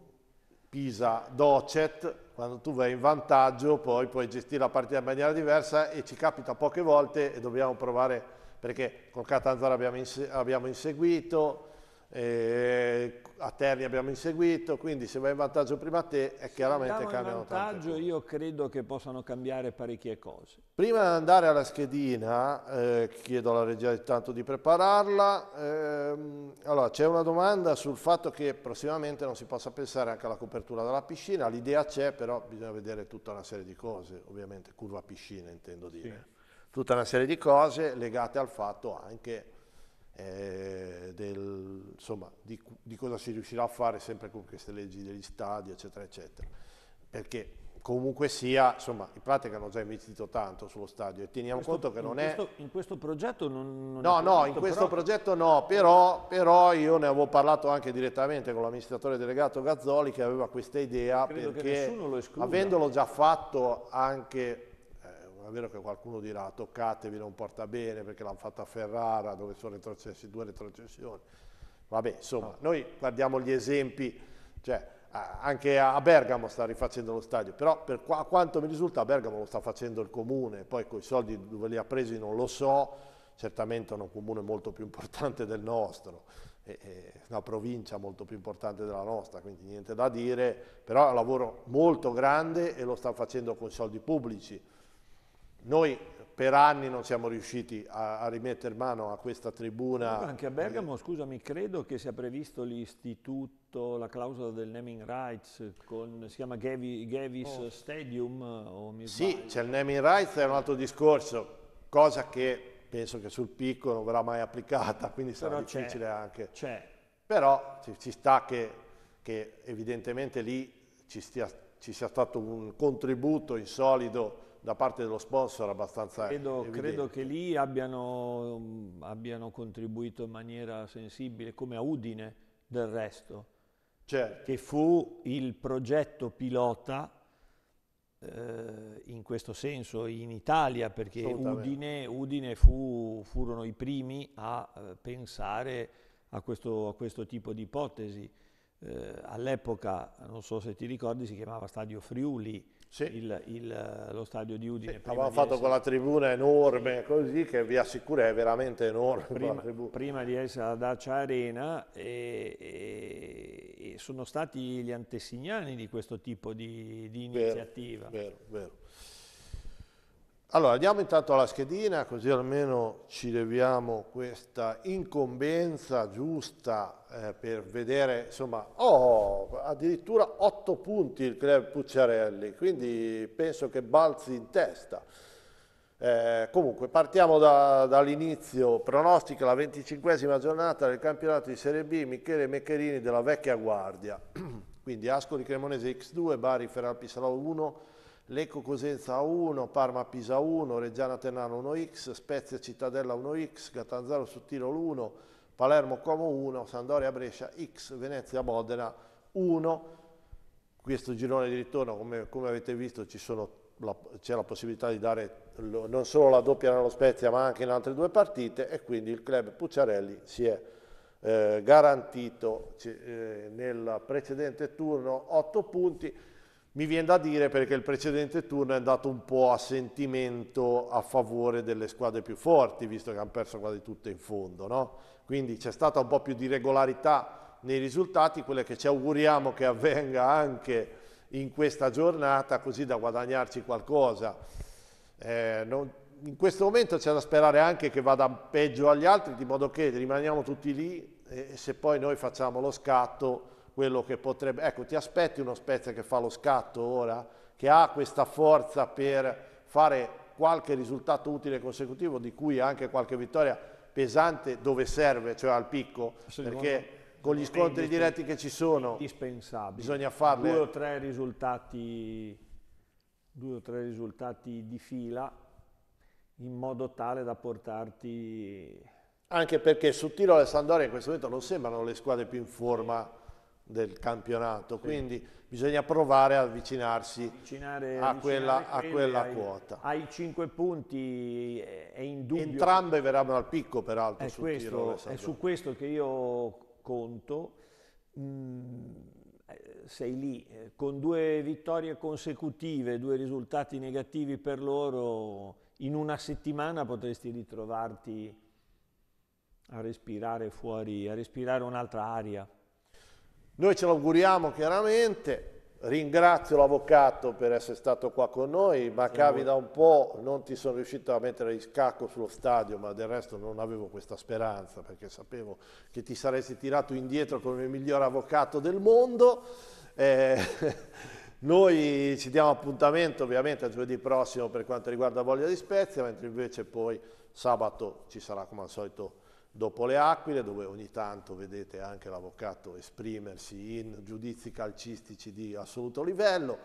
Pisa docet, quando tu vai in vantaggio poi puoi gestire la partita in maniera diversa e ci capita poche volte e dobbiamo provare, perché con Catanzaro abbiamo, inse abbiamo inseguito, eh, a Terni abbiamo inseguito, quindi se vai in vantaggio prima te è chiaramente cambiano tante cose. Io credo che possano cambiare parecchie cose. Prima di andare alla schedina, eh, chiedo alla regia intanto di prepararla, ehm, allora c'è una domanda sul fatto che prossimamente non si possa pensare anche alla copertura della piscina, l'idea c'è però bisogna vedere tutta una serie di cose, ovviamente curva piscina intendo dire, sì. tutta una serie di cose legate al fatto anche eh, del, insomma, di, di, cosa si riuscirà a fare sempre con queste leggi degli stadi, eccetera, eccetera. Perché comunque sia, insomma, in pratica hanno già investito tanto sullo stadio e teniamo questo, conto che non questo, è... In questo progetto non... non no, no, in questo però... progetto no, però, però, io ne avevo parlato anche direttamente con l'amministratore delegato Gazzoli che aveva questa idea Credo perché avendolo già fatto anche è vero che qualcuno dirà toccatevi non porta bene perché l'hanno fatta a Ferrara dove sono retrocessi due retrocessioni. Vabbè, insomma, noi guardiamo gli esempi, cioè, anche a Bergamo sta rifacendo lo stadio, però per qua, quanto mi risulta a Bergamo lo sta facendo il comune, poi con i soldi dove li ha presi non lo so, certamente è un comune molto più importante del nostro, è una provincia molto più importante della nostra, quindi niente da dire, però è un lavoro molto grande e lo sta facendo con i soldi pubblici. Noi per anni non siamo riusciti a, a rimettere mano a questa tribuna. Anche a Bergamo, eh, scusami, credo che sia previsto l'istituto, la clausola del naming rights, con, si chiama Gavi, Gavis oh. Stadium? sì, c'è il naming rights, è un altro discorso, cosa che penso che sul picco non verrà mai applicata, quindi sarà Però difficile anche. C'è. Però ci, ci sta che, che, evidentemente lì ci, stia, ci sia stato un contributo in solido da parte dello sponsor abbastanza credo, credo che lì abbiano, mm, abbiano, contribuito in maniera sensibile, come a Udine del resto, certo. che fu il progetto pilota eh, in questo senso in Italia, perché Udine, Udine fu, furono i primi a eh, pensare a questo, a questo, tipo di ipotesi. Eh, all'epoca, non so se ti ricordi, si chiamava Stadio Friuli, sì. il, il, lo stadio di Udine. Sì, avevamo fatto essere... quella tribuna enorme così che vi assicuro è veramente enorme. Prima, prima di essere ad Dacia Arena e, e, e, sono stati gli antesignani di questo tipo di, di iniziativa. Vero, vero, vero. Allora, andiamo intanto alla schedina, così almeno ci leviamo questa incombenza giusta eh, per vedere, insomma, oh, addirittura 8 punti il club Pucciarelli, quindi penso che balzi in testa. Eh, comunque, partiamo da, dall'inizio, pronostica la 25esima giornata del campionato di Serie B, Michele Meccherini della vecchia guardia, quindi Ascoli Cremonese X2, Bari Feralpi Salò 1, Lecco Cosenza 1, Parma Pisa 1, Reggiana Ternano 1x, Spezia Cittadella 1x, Catanzaro Suttilo 1, Palermo Como 1, Sandoria Brescia x, Venezia Modena 1. Questo girone di ritorno, come, come avete visto, c'è la, la possibilità di dare non solo la doppia nello Spezia ma anche in altre due partite e quindi il club Pucciarelli si è eh, garantito eh, nel precedente turno 8 punti mi viene da dire perché il precedente turno è andato un po' a sentimento a favore delle squadre più forti, visto che hanno perso quasi tutte in fondo, no? Quindi c'è stata un po' più di regolarità nei risultati, quelle che ci auguriamo che avvenga anche in questa giornata, così da guadagnarci qualcosa. Eh, non, in questo momento c'è da sperare anche che vada peggio agli altri, di modo che rimaniamo tutti lì e se poi noi facciamo lo scatto quello che potrebbe... Ecco, ti aspetti uno Spezia che fa lo scatto ora, che ha questa forza per fare qualche risultato utile consecutivo, di cui anche qualche vittoria pesante dove serve, cioè al picco, perché con gli scontri diretti che ci sono bisogna farle due o tre risultati due o tre risultati di fila in modo tale da portarti anche perché su Tiro e Sandoria in questo momento non sembrano le squadre più in forma del campionato, sì. quindi bisogna provare ad avvicinarsi avvicinare, a, quella, a quella ai, quota. Ai 5 punti è in dubbio. Entrambe verranno al picco peraltro è, questo, tiro, è su questo che io conto. Mm, eh, sei lì, eh, con due vittorie consecutive, due risultati negativi per loro, in una settimana potresti ritrovarti a respirare fuori, a respirare un'altra aria. Noi ce l'auguriamo chiaramente, Ringrazio l'avvocato per essere stato qua con noi, Maccabi da un po' non ti sono riuscito a mettere di scacco sullo stadio, ma del resto non avevo questa speranza perché sapevo che ti saresti tirato indietro come il miglior avvocato del mondo. Eh, noi ci diamo appuntamento ovviamente a giovedì prossimo per quanto riguarda Voglia di Spezia, mentre invece poi sabato ci sarà come al solito Dopo le Aquile, dove ogni tanto vedete anche l'avvocato esprimersi in giudizi calcistici di assoluto livello,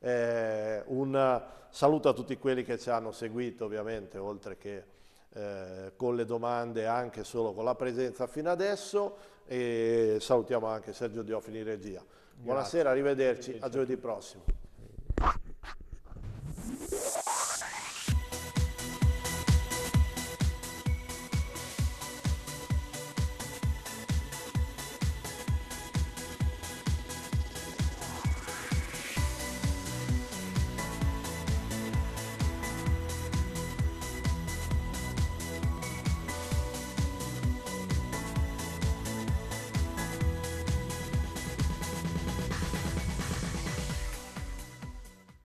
eh, un saluto a tutti quelli che ci hanno seguito ovviamente, oltre che eh, con le domande, anche solo con la presenza fino adesso e salutiamo anche Sergio Diofini in regia. Buonasera, arrivederci, a giovedì prossimo.